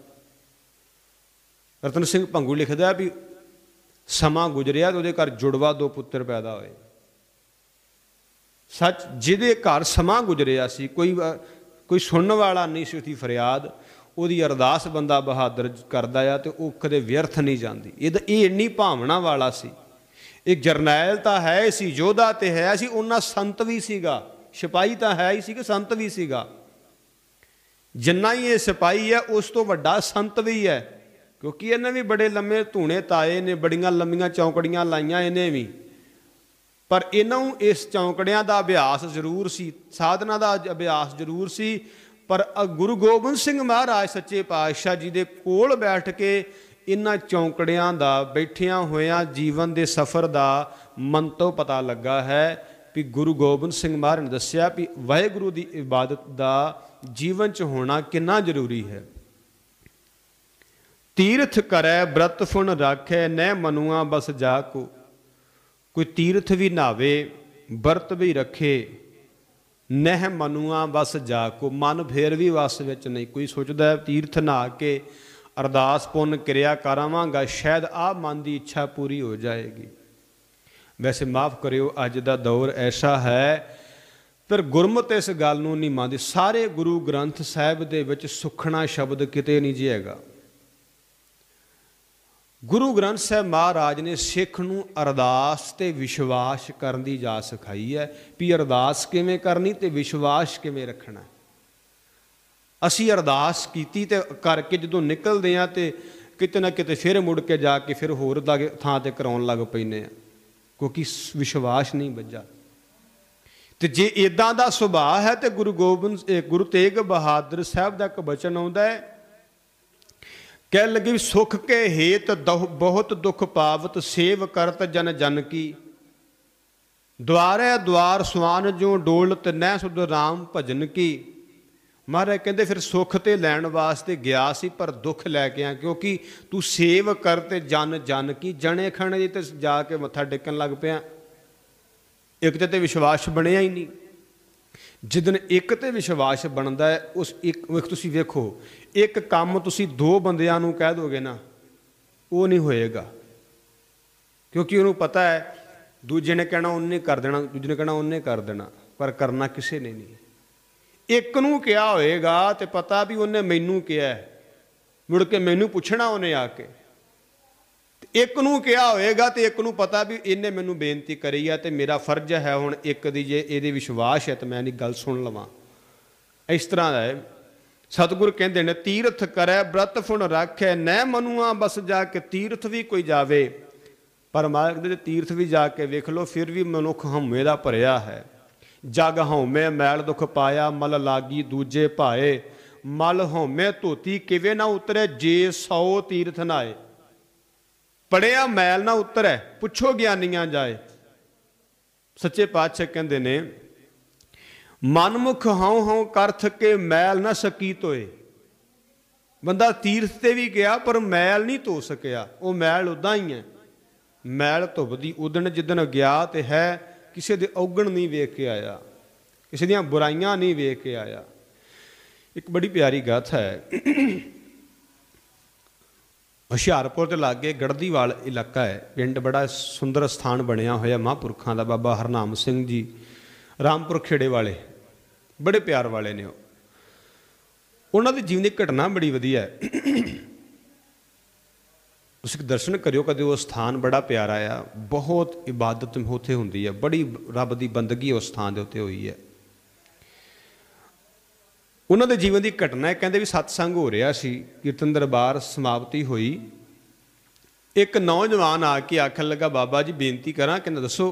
ਰਤਨ ਸਿੰਘ ਭੰਗੂ ਲਿਖਦਾ ਵੀ ਸਮਾਂ ਗੁਜ਼ਰਿਆ ਤੇ ਉਹਦੇ ਘਰ ਜੁੜਵਾ ਦੋ ਪੁੱਤਰ ਪੈਦਾ ਹੋਏ ਸੱਚ ਜਿਹਦੇ ਘਰ ਸਮਾਂ ਗੁਜ਼ਰਿਆ ਸੀ ਕੋਈ ਕੋਈ ਸੁਣਨ ਵਾਲਾ ਨਹੀਂ ਸੀ ਉਹਦੀ ਫਰਿਆਦ ਉਹਦੀ ਅਰਦਾਸ ਬੰਦਾ ਬਹਾਦਰ ਕਰਦਾ ਆ ਤੇ ਉਹ ਕਦੇ ਵਿਅਰਥ ਨਹੀਂ ਜਾਂਦੀ ਇਹ ਇਹ ਇੰਨੀ ਭਾਵਨਾ ਵਾਲਾ ਸੀ ਇੱਕ ਜਰਨੈਲ ਤਾਂ ਹੈ ਸੀ ਯੋਧਾ ਤੇ ਹੈ ਸੀ ਉਹਨਾਂ ਸੰਤ ਵੀ ਸੀਗਾ ਸਿਪਾਈ ਤਾਂ ਹੈ ਹੀ ਸੀ ਕਿ ਸੰਤ ਵੀ ਸੀਗਾ ਜਿੰਨਾ ਹੀ ਇਹ ਸਿਪਾਈ ਹੈ ਉਸ ਤੋਂ ਵੱਡਾ ਸੰਤ ਵੀ ਹੈ ਕਿਉਂਕਿ ਇਹਨਾਂ ਵੀ ਬੜੇ ਲੰਮੇ ਧੂਣੇ ਤਾਏ ਨੇ ਬੜੀਆਂ ਲੰਮੀਆਂ ਚੌਂਕੜੀਆਂ ਲਾਈਆਂ ਇਹਨੇ ਵੀ ਪਰ ਇਹਨਾਂ ਨੂੰ ਇਸ ਚੌਂਕੜਿਆਂ ਦਾ ਅਭਿਆਸ ਜ਼ਰੂਰ ਸੀ ਸਾਧਨਾ ਦਾ ਅਭਿਆਸ ਜ਼ਰੂਰ ਸੀ ਪਰ ਗੁਰੂ ਗੋਬਿੰਦ ਸਿੰਘ ਮਹਾਰਾਜ ਸੱਚੇ ਪਾਤਸ਼ਾਹ ਜੀ ਦੇ ਕੋਲ ਬੈਠ ਕੇ ਇਨ੍ਹਾਂ ਚੌਂਕੜਿਆਂ ਦਾ ਬੈਠਿਆਂ ਹੋਇਆਂ ਜੀਵਨ ਦੇ ਸਫ਼ਰ ਦਾ ਮੰਤੋਂ ਪਤਾ ਲੱਗਾ ਹੈ ਵੀ ਗੁਰੂ ਗੋਬਿੰਦ ਸਿੰਘ ਮਹਾਰਾਜ ਨੇ ਦੱਸਿਆ ਵੀ ਵਾਹਿਗੁਰੂ ਦੀ ਇਬਾਦਤ ਦਾ ਜੀਵਨ 'ਚ ਹੋਣਾ ਕਿੰਨਾ ਜ਼ਰੂਰੀ ਹੈ ਤੀਰਥ ਕਰੈ ਬ੍ਰਤ ਫੁਣ ਰੱਖੈ ਨੈ ਮਨੁਆ ਬਸ ਜਾ ਕੋ ਕੋਈ ਤੀਰਥ ਵੀ ਨਾਵੇ ਬਰਤ ਵੀ ਰੱਖੇ ਨਹਿ ਮਨੁਆ ਬਸ ਜਾ ਕੋ ਮਨ ਫੇਰ ਵੀ ਵਸ ਵਿੱਚ ਨਹੀਂ ਕੋਈ ਸੋਚਦਾ ਤੀਰਥ ਨਾ ਕੇ ਅਰਦਾਸ ਪੁੰਨ ਕਿਰਿਆ ਕਰਾਵਾਂਗਾ ਸ਼ਾਇਦ ਆ ਮਨ ਦੀ ਇੱਛਾ ਪੂਰੀ ਹੋ ਜਾਏਗੀ ਵੈਸੇ ਮਾਫ ਕਰਿਓ ਅੱਜ ਦਾ ਦੌਰ ਐਸਾ ਹੈ ਪਰ ਗੁਰਮਤ ਇਸ ਗੱਲ ਨੂੰ ਨਹੀਂ ਮੰਨਦੀ ਸਾਰੇ ਗੁਰੂ ਗ੍ਰੰਥ ਸਾਹਿਬ ਦੇ ਵਿੱਚ ਸੁਖਣਾ ਸ਼ਬਦ ਕਿਤੇ ਨਹੀਂ ਜੀ ਹੈਗਾ ਗੁਰੂ ਗ੍ਰੰਥ ਸਾਹਿਬ ਮਹਾਰਾਜ ਨੇ ਸਿੱਖ ਨੂੰ ਅਰਦਾਸ ਤੇ ਵਿਸ਼ਵਾਸ ਕਰਨ ਦੀ ਜਾ ਸਿਖਾਈ ਹੈ ਵੀ ਅਰਦਾਸ ਕਿਵੇਂ ਕਰਨੀ ਤੇ ਵਿਸ਼ਵਾਸ ਕਿਵੇਂ ਰੱਖਣਾ ਅਸੀਂ ਅਰਦਾਸ ਕੀਤੀ ਤੇ ਕਰਕੇ ਜਦੋਂ ਨਿਕਲਦੇ ਆ ਤੇ ਕਿਤੇ ਨਾ ਕਿਤੇ ਫਿਰ ਮੁੜ ਕੇ ਜਾ ਕੇ ਫਿਰ ਹੋਰ ਥਾਂ ਤੇ ਕਰਾਉਣ ਲੱਗ ਪੈਨੇ ਆ ਕਿਉਂਕਿ ਵਿਸ਼ਵਾਸ ਨਹੀਂ ਵੱਜਾ ਤੇ ਜੇ ਇਦਾਂ ਦਾ ਸੁਭਾਅ ਹੈ ਤੇ ਗੁਰੂ ਗੋਬਿੰਦ ਗੁਰੂ ਤੇਗ ਬਹਾਦਰ ਸਾਹਿਬ ਦਾ ਇੱਕ ਬਚਨ ਆਉਂਦਾ ਹੈ ਕਹਿ ਲੱਗੀ ਸੁਖ ਕੇ ਹੇਤ ਬਹੁਤ ਦੁਖ ਪਾਵਤ ਸੇਵ ਕਰਤ ਜਨ ਜਨ ਕੀ ਦਵਾਰੇ ਦਵਾਰ ਸਵਾਨ ਜੋ ਡੋਲਤ ਨਹਿ ਸੁਧ ਰਾਮ ਭਜਨ ਕੀ ਮਹਾਰਾਜ ਕਹਿੰਦੇ ਫਿਰ ਸੁਖ ਤੇ ਲੈਣ ਵਾਸਤੇ ਗਿਆ ਸੀ ਪਰ ਦੁੱਖ ਲੈ ਕੇ ਆ ਕਿਉਂਕਿ ਤੂੰ ਸੇਵ ਕਰ ਤੇ ਜਨ ਜਨ ਕੀ ਜਣੇ ਖਣੇ ਤੇ ਜਾ ਕੇ ਮੱਥਾ ਡੇਕਣ ਲੱਗ ਪਿਆ ਇੱਕ ਤੇ ਤੇ ਵਿਸ਼ਵਾਸ ਬਣਿਆ ਹੀ ਨਹੀਂ ਜਿੱਦਨ ਇੱਕ ਤੇ ਵਿਸ਼ਵਾਸ ਬਣਦਾ ਹੈ ਉਸ ਇੱਕ ਤੁਸੀਂ ਵੇਖੋ ਇੱਕ ਕੰਮ ਤੁਸੀਂ ਦੋ ਬੰਦਿਆਂ ਨੂੰ ਕਹਿ ਦੋਗੇ ਨਾ ਉਹ ਨਹੀਂ ਹੋਏਗਾ ਕਿਉਂਕਿ ਉਹਨੂੰ ਪਤਾ ਹੈ ਦੂਜੇ ਨੇ ਕਹਿਣਾ ਉਹਨੇ ਕਰ ਦੇਣਾ ਦੂਜੇ ਨੇ ਕਹਿਣਾ ਉਹਨੇ ਕਰ ਦੇਣਾ ਪਰ ਕਰਨਾ ਕਿਸੇ ਨੇ ਨਹੀਂ ਇੱਕ ਨੂੰ ਕਿਹਾ ਹੋਏਗਾ ਤੇ ਪਤਾ ਵੀ ਉਹਨੇ ਮੈਨੂੰ ਕਿਹਾ ਮੁੜ ਕੇ ਮੈਨੂੰ ਪੁੱਛਣਾ ਉਹਨੇ ਆ ਕੇ ਇੱਕ ਨੂੰ ਕਿਹਾ ਹੋਏਗਾ ਤੇ ਇੱਕ ਨੂੰ ਪਤਾ ਵੀ ਇਹਨੇ ਮੈਨੂੰ ਬੇਨਤੀ ਕਰੀ ਆ ਤੇ ਮੇਰਾ ਫਰਜ਼ ਹੈ ਹੁਣ ਇੱਕ ਦੀ ਜੇ ਇਹਦੇ ਵਿਸ਼ਵਾਸ ਹੈ ਤੇ ਮੈਂ ਇਹਦੀ ਗੱਲ ਸੁਣ ਲਵਾਂ ਇਸ ਤਰ੍ਹਾਂ ਦਾ ਹੈ ਸਤਿਗੁਰ ਕਹਿੰਦੇ ਨੇ ਤੀਰਥ ਕਰੈ ਬ੍ਰਤ ਫੁਣ ਰੱਖੈ ਨੈ ਮਨੂਆ ਬਸ ਜਾ ਕੇ ਤੀਰਥ ਵੀ ਕੋਈ ਜਾਵੇ ਪਰ ਮਾਲਕ ਦੇ ਤੀਰਥ ਵੀ ਜਾ ਕੇ ਵੇਖ ਲੋ ਫਿਰ ਵੀ ਮਨੁੱਖ ਹਉਮੈ ਦਾ ਭਰਿਆ ਹੈ ਜਗ ਹਉਮੈ ਮੈਲ ਦੁਖ ਪਾਇਆ ਮਲ ਲਾਗੀ ਦੂਜੇ ਭਾਏ ਮਲ ਹਉਮੈ ਧੋਤੀ ਕਿਵੇਂ ਨਾ ਉਤਰੇ ਜੇ 100 ਤੀਰਥ ਨਾਏ ਪੜਿਆ ਮੈਲ ਨਾ ਉਤਰੈ ਪੁੱਛੋ ਗਿਆਨੀਆਂ ਜਾਏ ਸੱਚੇ ਪਾਤਸ਼ਾਹ ਕਹਿੰਦੇ ਨੇ ਮਨਮੁਖ ਹਉ ਹਉ ਕਰ ਥਕੇ ਮੈਲ ਨਾ ਸਕੀ ਤੋਏ ਬੰਦਾ ਤੀਰਥ ਤੇ ਵੀ ਗਿਆ ਪਰ ਮੈਲ ਨਹੀਂ ਧੋ ਸਕਿਆ ਉਹ ਮੈਲ ਉਦਾਂ ਹੀ ਹੈ ਮੈਲ ਧੁੱਬਦੀ ਉਦਣ ਜਿੱਦਣ ਗਿਆ ਤੇ ਹੈ ਕਿਸੇ ਦੇ ਔਗਣ ਨਹੀਂ ਵੇਖ ਕੇ ਆਇਆ ਕਿਸੇ ਦੀਆਂ ਬੁਰਾਈਆਂ ਨਹੀਂ ਵੇਖ ਕੇ ਆਇਆ ਇੱਕ ਬੜੀ ਪਿਆਰੀ ਗਾਥਾ ਹੈ ਹੁਸ਼ਿਆਰਪੁਰ ਦੇ ਲਾਗੇ ਗੜਦੀਵਾਲ ਇਲਾਕਾ ਹੈ ਪਿੰਡ ਬੜਾ ਸੁੰਦਰ ਸਥਾਨ ਬਣਿਆ ਹੋਇਆ ਮਹਾਂਪੁਰਖਾਂ ਦਾ ਬਾਬਾ ਹਰਨਾਮ ਸਿੰਘ ਜੀ ਰਾਮਪੁਰ ਖੇੜੇ ਵਾਲੇ ਬੜੇ ਪਿਆਰ ਵਾਲੇ ਨੇ ਉਹ ਉਹਨਾਂ ਦੀ ਜੀਵਨ ਦੀ ਘਟਨਾ ਬੜੀ ਵਧੀਆ ਹੈ ਤੁਸੀਂ ਦਰਸ਼ਨ ਕਰਿਓ ਕਦੇ ਉਹ ਸਥਾਨ ਬੜਾ ਪਿਆਰਾ ਆ ਬਹੁਤ ਇਬਾਦਤ ਉਥੇ ਹੁੰਦੀ ਹੈ ਬੜੀ ਰੱਬ ਦੀ ਬੰਦਗੀ ਉਸ ਸਥਾਨ ਦੇ ਉੱਤੇ ਹੋਈ ਹੈ ਉਹਨਾਂ ਦੇ ਜੀਵਨ ਦੀ ਘਟਨਾ ਹੈ ਕਹਿੰਦੇ ਵੀ ਸਤਸੰਗ ਹੋ ਰਿਹਾ ਸੀ ਕੀਰਤਨ ਦਰਬਾਰ ਸਮਾਪਤੀ ਹੋਈ ਇੱਕ ਨੌਜਵਾਨ ਆ ਕੇ ਆਖਣ ਲੱਗਾ ਬਾਬਾ ਜੀ ਬੇਨਤੀ ਕਰਾਂ ਕਿ ਨਾ ਦੱਸੋ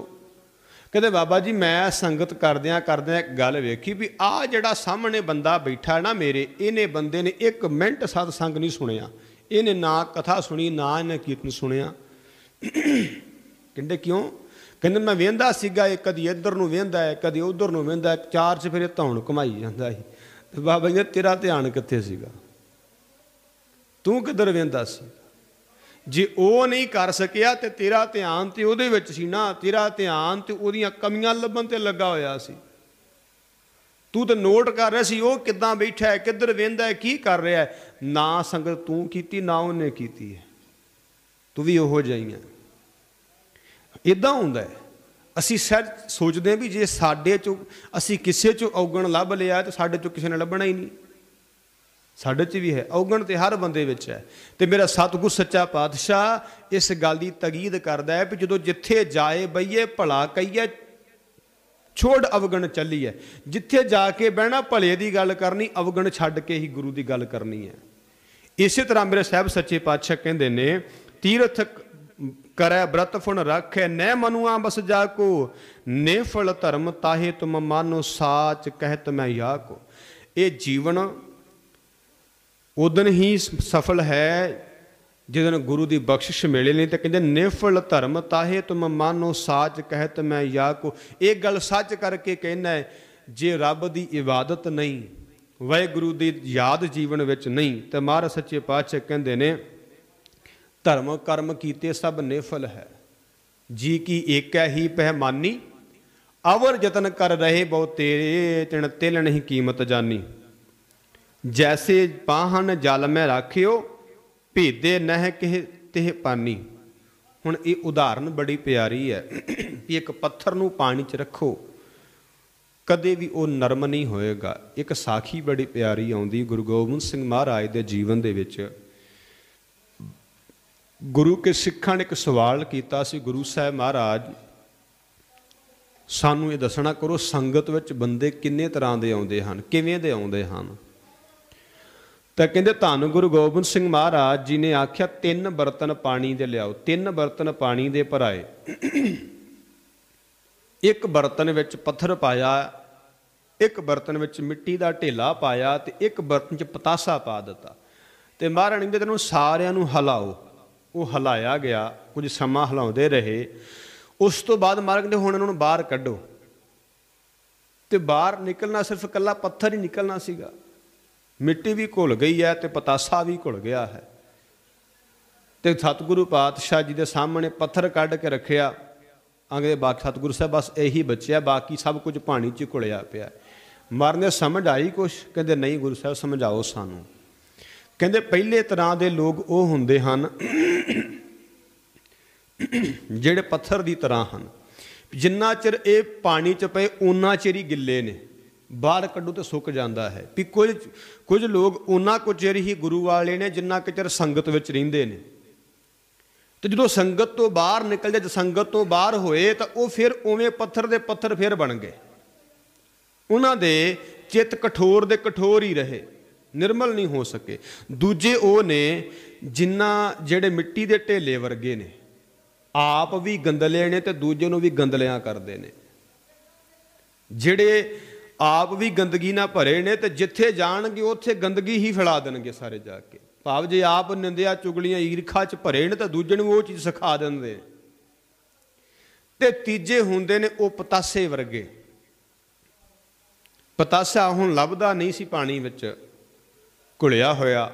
ਕਹਿੰਦੇ ਬਾਬਾ ਜੀ ਮੈਂ ਸੰਗਤ ਕਰਦਿਆਂ ਕਰਦਿਆਂ ਇੱਕ ਗੱਲ ਵੇਖੀ ਵੀ ਆਹ ਜਿਹੜਾ ਸਾਹਮਣੇ ਬੰਦਾ ਬੈਠਾ ਨਾ ਮੇਰੇ ਇਹਨੇ ਬੰਦੇ ਨੇ ਇੱਕ ਮਿੰਟ satsang ਨਹੀਂ ਸੁਣਿਆ ਇਹਨੇ ਨਾ ਕਥਾ ਸੁਣੀ ਨਾ ਇਹਨੇ ਕੀਰਤਨ ਸੁਣਿਆ ਕਹਿੰਦੇ ਕਿਉਂ ਕਹਿੰਦੇ ਮੈਂ ਵੇਂਦਾ ਸੀਗਾ ਇਹ ਕਦੀ ਇੱਧਰ ਨੂੰ ਵੇਂਦਾ ਹੈ ਕਦੀ ਉੱਧਰ ਨੂੰ ਵੇਂਦਾ ਹੈ ਚਾਰ ਚ ਫਿਰ ਧੌਣ ਕਮਾਈ ਜਾਂਦਾ ਸੀ ਬਾਬਾ ਜੀ ਤੇਰਾ ਧਿਆਨ ਕਿੱਥੇ ਸੀਗਾ ਤੂੰ ਕਿੱਧਰ ਵੇਂਦਾ ਸੀ ਜੇ ਉਹ ਨਹੀਂ ਕਰ ਸਕਿਆ ਤੇ ਤੇਰਾ ਧਿਆਨ ਤੇ ਉਹਦੇ ਵਿੱਚ ਸੀ ਨਾ ਤੇਰਾ ਧਿਆਨ ਤੇ ਉਹਦੀਆਂ ਕਮੀਆਂ ਲੱਭਣ ਤੇ ਲੱਗਾ ਹੋਇਆ ਸੀ ਤੂੰ ਤਾਂ ਨੋਟ ਕਰ ਰਿਹਾ ਸੀ ਉਹ ਕਿੱਦਾਂ ਬੈਠਾ ਹੈ ਕਿੱਧਰ ਵੇਂਦਾ ਹੈ ਕੀ ਕਰ ਰਿਹਾ ਹੈ ਨਾ ਸੰਗਤ ਤੂੰ ਕੀਤੀ ਨਾ ਉਹਨੇ ਕੀਤੀ ਹੈ ਤੂੰ ਵੀ ਉਹੋ ਜਾਈਆਂ ਇਦਾਂ ਹੁੰਦਾ ਹੈ ਅਸੀਂ ਸਹਿਜ ਸੋਚਦੇ ਹਾਂ ਵੀ ਜੇ ਸਾਡੇ ਚ ਅਸੀਂ ਕਿਸੇ ਚੋਂ ਔਗਣ ਲੱਭ ਲਿਆ ਤਾਂ ਸਾਡੇ ਚ ਕਿਸੇ ਨੇ ਲੱਭਣਾ ਹੀ ਨਹੀਂ ਸਾਡੇ 'ਚ ਵੀ ਹੈ ਔਗਣ ਤੇ ਹਰ ਬੰਦੇ ਵਿੱਚ ਹੈ ਤੇ ਮੇਰਾ ਸਤਗੁਰ ਸੱਚਾ ਪਾਤਸ਼ਾਹ ਇਸ ਗੱਲ ਦੀ ਤਗੀਦ ਕਰਦਾ ਹੈ ਕਿ ਜਦੋਂ ਜਿੱਥੇ ਜਾਏ ਬਈਏ ਭਲਾ ਕਈਏ ਛੋੜ ਅਵਗਣ ਚੱਲੀ ਹੈ ਜਿੱਥੇ ਜਾ ਕੇ ਬਹਿਣਾ ਭਲੇ ਦੀ ਗੱਲ ਕਰਨੀ ਅਵਗਣ ਛੱਡ ਕੇ ਹੀ ਗੁਰੂ ਦੀ ਗੱਲ ਕਰਨੀ ਹੈ ਇਸੇ ਤਰ੍ਹਾਂ ਮੇਰੇ ਸਹਿਬ ਸੱਚੇ ਪਾਤਸ਼ਾਹ ਕਹਿੰਦੇ ਨੇ ਤੀਰਥ ਕਰੈ ਬ੍ਰਤ ਫੁਣ ਰੱਖੈ ਨੈ ਮਨੁਆ ਬਸ ਜਾ ਕੋ ਨੇਫਲ ਧਰਮ ਤਾਹੇ ਤੁਮ ਮਾਨੋ ਸਾਚ ਕਹਿਤ ਮੈਂ ਯਾ ਕੋ ਇਹ ਜੀਵਨ ਉਦਨ ਹੀ ਸਫਲ ਹੈ ਜਦੋਂ ਗੁਰੂ ਦੀ ਬਖਸ਼ਿਸ਼ ਮਿਲੇ ਨਹੀਂ ਤਾਂ ਕਹਿੰਦੇ ਨੇਫਲ ਧਰਮ ਤਾਹੇ ਤੁਮ ਮਾਨੋ ਸਾਚ ਕਹਿਤ ਮੈਂ ਯਾ ਕੋ ਇਹ ਗੱਲ ਸੱਚ ਕਰਕੇ ਕਹਿਣਾ ਹੈ ਜੇ ਰੱਬ ਦੀ ਇਬਾਦਤ ਨਹੀਂ ਵਾਹਿਗੁਰੂ ਦੀ ਯਾਦ ਜੀਵਨ ਵਿੱਚ ਨਹੀਂ ਤੇ ਮਹਾਰਾ ਸੱਚੇ ਪਾਤਸ਼ਾਹ ਕਹਿੰਦੇ ਨੇ ਧਰਮ ਕਰਮ ਕੀਤੇ ਸਭ ਨਿਫਲ ਹੈ ਜੀ ਕੀ ਏਕ ਹੈ ਹੀ ਪਹਿਮਾਨੀ ਅਵਰ ਯਤਨ ਕਰ ਰਹੇ ਬਹੁ ਤੇਰੇ ਤਿਣ ਤਿਲ ਨਹੀਂ ਕੀਮਤ ਜਾਨੀ ਜੈਸੇ ਪਾਹਨ ਜਲ ਮੈਂ ਰੱਖਿਓ ਭੇਦੇ ਨਹਿ ਕਿਹ ਤਿਹ ਪਾਨੀ ਹੁਣ ਇਹ ਉਦਾਹਰਨ ਬੜੀ ਪਿਆਰੀ ਹੈ ਕਿ ਇੱਕ ਪੱਥਰ ਨੂੰ ਪਾਣੀ 'ਚ ਰੱਖੋ ਕਦੇ ਵੀ ਉਹ ਨਰਮ ਨਹੀਂ ਹੋਏਗਾ ਇੱਕ ਸਾਖੀ ਬੜੀ ਪਿਆਰੀ ਆਉਂਦੀ ਗੁਰੂ ਗੋਬਿੰਦ ਸਿੰਘ ਮਹਾਰਾਜ ਦੇ ਜੀਵਨ ਦੇ ਵਿੱਚ ਗੁਰੂ ਕੇ ਸਿੱਖਾਂ ਨੇ ਇੱਕ ਸਵਾਲ ਕੀਤਾ ਸੀ ਗੁਰੂ ਸਾਹਿਬ ਮਹਾਰਾਜ ਸਾਨੂੰ ਇਹ ਦੱਸਣਾ ਕਰੋ ਸੰਗਤ ਵਿੱਚ ਬੰਦੇ ਕਿੰਨੇ ਤਰ੍ਹਾਂ ਦੇ ਆਉਂਦੇ ਹਨ ਕਿਵੇਂ ਦੇ ਆਉਂਦੇ ਹਨ ਤਾਂ ਕਹਿੰਦੇ ਧੰਨ ਗੁਰੂ ਗੋਬਿੰਦ ਸਿੰਘ ਮਹਾਰਾਜ ਜੀ ਨੇ ਆਖਿਆ ਤਿੰਨ ਬਰਤਨ ਪਾਣੀ ਦੇ ਲਿਆਓ ਤਿੰਨ ਬਰਤਨ ਪਾਣੀ ਦੇ ਭਰਾਏ ਇੱਕ ਬਰਤਨ ਵਿੱਚ ਪੱਥਰ ਪਾਇਆ ਇੱਕ ਬਰਤਨ ਵਿੱਚ ਮਿੱਟੀ ਦਾ ਢੇਲਾ ਪਾਇਆ ਤੇ ਇੱਕ ਬਰਤਨ 'ਚ ਪਤਾਸਾ ਪਾ ਦਿੱਤਾ ਤੇ ਮਹਾਰਾਣੀ ਦੇ ਤੈਨੂੰ ਸਾਰਿਆਂ ਨੂੰ ਹਲਾਓ ਉਹ ਹਲਾਇਆ ਗਿਆ ਕੁਝ ਸਮਾਂ ਹਲਾਉਂਦੇ ਰਹੇ ਉਸ ਤੋਂ ਬਾਅਦ ਮਾਰਗ ਦੇ ਹੁਣ ਇਹਨਾਂ ਨੂੰ ਬਾਹਰ ਕੱਢੋ ਤੇ ਬਾਹਰ ਨਿਕਲਣਾ ਸਿਰਫ ਕੱਲਾ ਪੱਥਰ ਹੀ ਨਿਕਲਣਾ ਸੀਗਾ ਮਿੱਟੀ ਵੀ ਘੁਲ ਗਈ ਹੈ ਤੇ ਪਤਾਸਾ ਵੀ ਘੁਲ ਗਿਆ ਹੈ ਤੇ ਸਤਿਗੁਰੂ ਪਾਤਸ਼ਾਹ ਜੀ ਦੇ ਸਾਹਮਣੇ ਪੱਥਰ ਕੱਢ ਕੇ ਰੱਖਿਆ ਅੰਗਦੇ ਬਾਕ ਸਤਿਗੁਰੂ ਸਾਹਿਬ ਬਸ ਇਹੀ ਬਚਿਆ ਬਾਕੀ ਸਭ ਕੁਝ ਪਾਣੀ 'ਚ ਘੁਲਿਆ ਪਿਆ ਮਰਨੇ ਸਮਝ ਆਈ ਕੁਛ ਕਹਿੰਦੇ ਨਹੀਂ ਗੁਰੂ ਸਾਹਿਬ ਸਮਝਾਓ ਸਾਨੂੰ ਕਹਿੰਦੇ ਪਹਿਲੇ ਤਰ੍ਹਾਂ ਦੇ ਲੋਕ ਉਹ ਹੁੰਦੇ ਹਨ ਜਿਹੜੇ ਪੱਥਰ ਦੀ ਤਰ੍ਹਾਂ ਹਨ ਜਿੰਨਾ ਚਿਰ ਇਹ ਪਾਣੀ 'ਚ ਪਏ ਉਨਾ ਚਿਰ ਹੀ ਗਿੱਲੇ ਨੇ ਬਾਹਰ ਕੱਢੋ ਤੇ ਸੁੱਕ ਜਾਂਦਾ ਹੈ ਵੀ ਕੁਝ ਕੁਝ ਲੋਕ ਉਨਾ ਕੁ ਚਿਰ ਹੀ ਗੁਰੂ ਵਾਲੇ ਨੇ ਜਿੰਨਾ ਕੁ ਚਿਰ ਸੰਗਤ ਵਿੱਚ ਰਹਿੰਦੇ ਨੇ ਤੇ ਜਦੋਂ ਸੰਗਤ ਤੋਂ ਬਾਹਰ ਨਿਕਲਦੇ ਜਦ ਸੰਗਤ ਤੋਂ ਬਾਹਰ ਹੋਏ ਤਾਂ ਉਹ ਫਿਰ ਉਵੇਂ ਪੱਥਰ ਦੇ ਪੱਥਰ ਫਿਰ ਬਣ ਗਏ ਉਹਨਾਂ ਦੇ ਚਿੱਤ ਕਠੋਰ ਦੇ ਕਠੋਰ ਹੀ ਰਹੇ ਨਿਰਮਲ ਨਹੀਂ ਹੋ ਸਕੇ ਦੂਜੇ ਉਹ ਨੇ ਜਿੰਨਾ ਜਿਹੜੇ ਮਿੱਟੀ ਦੇ ਢੇਲੇ ਵਰਗੇ ਨੇ ਆਪ ਵੀ ਗੰਦਲੇ ਨੇ ਤੇ ਦੂਜੇ ਨੂੰ ਵੀ ਗੰਦਲਿਆਂ ਕਰਦੇ ਨੇ ਜਿਹੜੇ ਆਪ ਵੀ ਗੰਦਗੀ ਨਾਲ ਭਰੇ ਨੇ ਤੇ ਜਿੱਥੇ ਜਾਣਗੇ ਉੱਥੇ ਗੰਦਗੀ ਹੀ ਫੈਲਾ ਦੇਣਗੇ ਸਾਰੇ ਜਾ ਕੇ ਭਾਵ ਜੇ ਆਪ ਨਿੰਦਿਆ ਚੁਗਲੀਆਂ ਈਰਖਾ ਚ ਭਰੇ ਨੇ ਤਾਂ ਦੂਜੇ ਨੂੰ ਉਹ ਚੀਜ਼ ਸਿਖਾ ਦਿੰਦੇ ਤੇ ਤੀਜੇ ਹੁੰਦੇ ਨੇ ਉਹ ਪਤਾਸੇ ਵਰਗੇ ਪਤਾਸਾ ਹੁਣ ਲੱਭਦਾ ਨਹੀਂ ਸੀ ਪਾਣੀ ਵਿੱਚ ਘੁਲਿਆ ਹੋਇਆ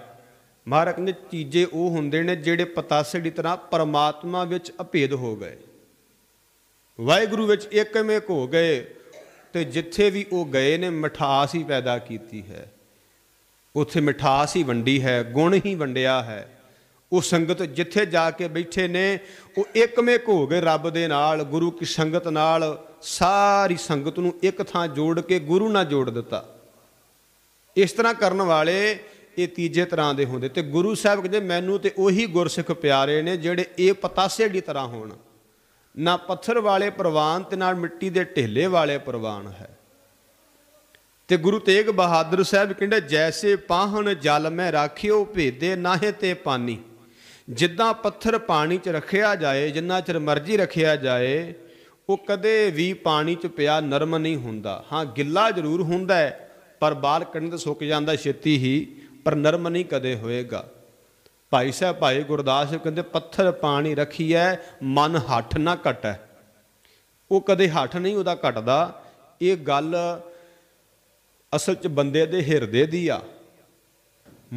ਮਹਾਰਕ ਨੇ ਤੀਜੇ ਉਹ ਹੁੰਦੇ ਨੇ ਜਿਹੜੇ ਪਤਾਸੇ ਦੀ ਤਰ੍ਹਾਂ ਪਰਮਾਤਮਾ ਵਿੱਚ ਅਭੇਦ ਹੋ ਗਏ ਵਾਹਿਗੁਰੂ ਵਿੱਚ ਇੱਕਮੇਕ ਹੋ ਗਏ ਤੇ ਜਿੱਥੇ ਵੀ ਉਹ ਗਏ ਨੇ ਮਿਠਾਸ ਹੀ ਪੈਦਾ ਕੀਤੀ ਹੈ ਉੱਥੇ ਮਿਠਾਸ ਹੀ ਵੰਡੀ ਹੈ ਗੁਣ ਹੀ ਵੰਡਿਆ ਹੈ ਉਹ ਸੰਗਤ ਜਿੱਥੇ ਜਾ ਕੇ ਬੈਠੇ ਨੇ ਉਹ ਇੱਕਮੇਕ ਹੋ ਗਏ ਰੱਬ ਦੇ ਨਾਲ ਗੁਰੂ ਕੀ ਸੰਗਤ ਨਾਲ ਸਾਰੀ ਸੰਗਤ ਨੂੰ ਇੱਕ ਥਾਂ ਜੋੜ ਕੇ ਗੁਰੂ ਨਾਲ ਜੋੜ ਦਿੱਤਾ ਇਸ ਤਰ੍ਹਾਂ ਕਰਨ ਵਾਲੇ ਇਹ ਤੀਜੇ ਤਰ੍ਹਾਂ ਦੇ ਹੁੰਦੇ ਤੇ ਗੁਰੂ ਸਾਹਿਬ ਕਹਿੰਦੇ ਮੈਨੂੰ ਤੇ ਉਹੀ ਗੁਰਸਿੱਖ ਪਿਆਰੇ ਨੇ ਜਿਹੜੇ ਇਹ ਪਤਾਸੇ ਦੀ ਤਰ੍ਹਾਂ ਹੋਣ ਨਾ ਪੱਥਰ ਵਾਲੇ ਪ੍ਰਵਾਨ ਤੇ ਨਾਲ ਮਿੱਟੀ ਦੇ ਢੇਲੇ ਵਾਲੇ ਪ੍ਰਵਾਨ ਹੈ ਤੇ ਗੁਰੂ ਤੇਗ ਬਹਾਦਰ ਸਾਹਿਬ ਕਹਿੰਦੇ ਜੈਸੇ ਪਾਹਣ ਜਲ ਮੈਂ ਰਾਖਿਓ ਭੇਦੇ ਨਾਹੇ ਤੇ ਪਾਣੀ ਜਿੱਦਾਂ ਪੱਥਰ ਪਾਣੀ 'ਚ ਰੱਖਿਆ ਜਾਏ ਜਿੰਨਾ ਚਿਰ ਮਰਜ਼ੀ ਰੱਖਿਆ ਜਾਏ ਉਹ ਕਦੇ ਵੀ ਪਾਣੀ 'ਚ ਪਿਆ ਨਰਮ ਨਹੀਂ ਹੁੰਦਾ ਹਾਂ ਗਿੱਲਾ ਜ਼ਰੂਰ ਹੁੰਦਾ ਪਰ ਬਾਲ ਕੰਨ ਤੇ ਸੁੱਕ ਜਾਂਦਾ ਛੇਤੀ ਹੀ ਪਰ ਨਰਮ ਨਹੀਂ ਕਦੇ ਹੋਏਗਾ ਭਾਈ ਸਾਹਿਬ ਭਾਈ ਗੁਰਦਾਸ ਕਹਿੰਦੇ ਪੱਥਰ ਪਾਣੀ ਰੱਖੀਐ ਮਨ ਹੱਠ ਨਾ ਘਟੈ ਉਹ ਕਦੇ ਹੱਠ ਨਹੀਂ ਉਹਦਾ ਘਟਦਾ ਇਹ ਗੱਲ ਅਸਲ 'ਚ ਬੰਦੇ ਦੇ ਹਿਰਦੇ ਦੀ ਆ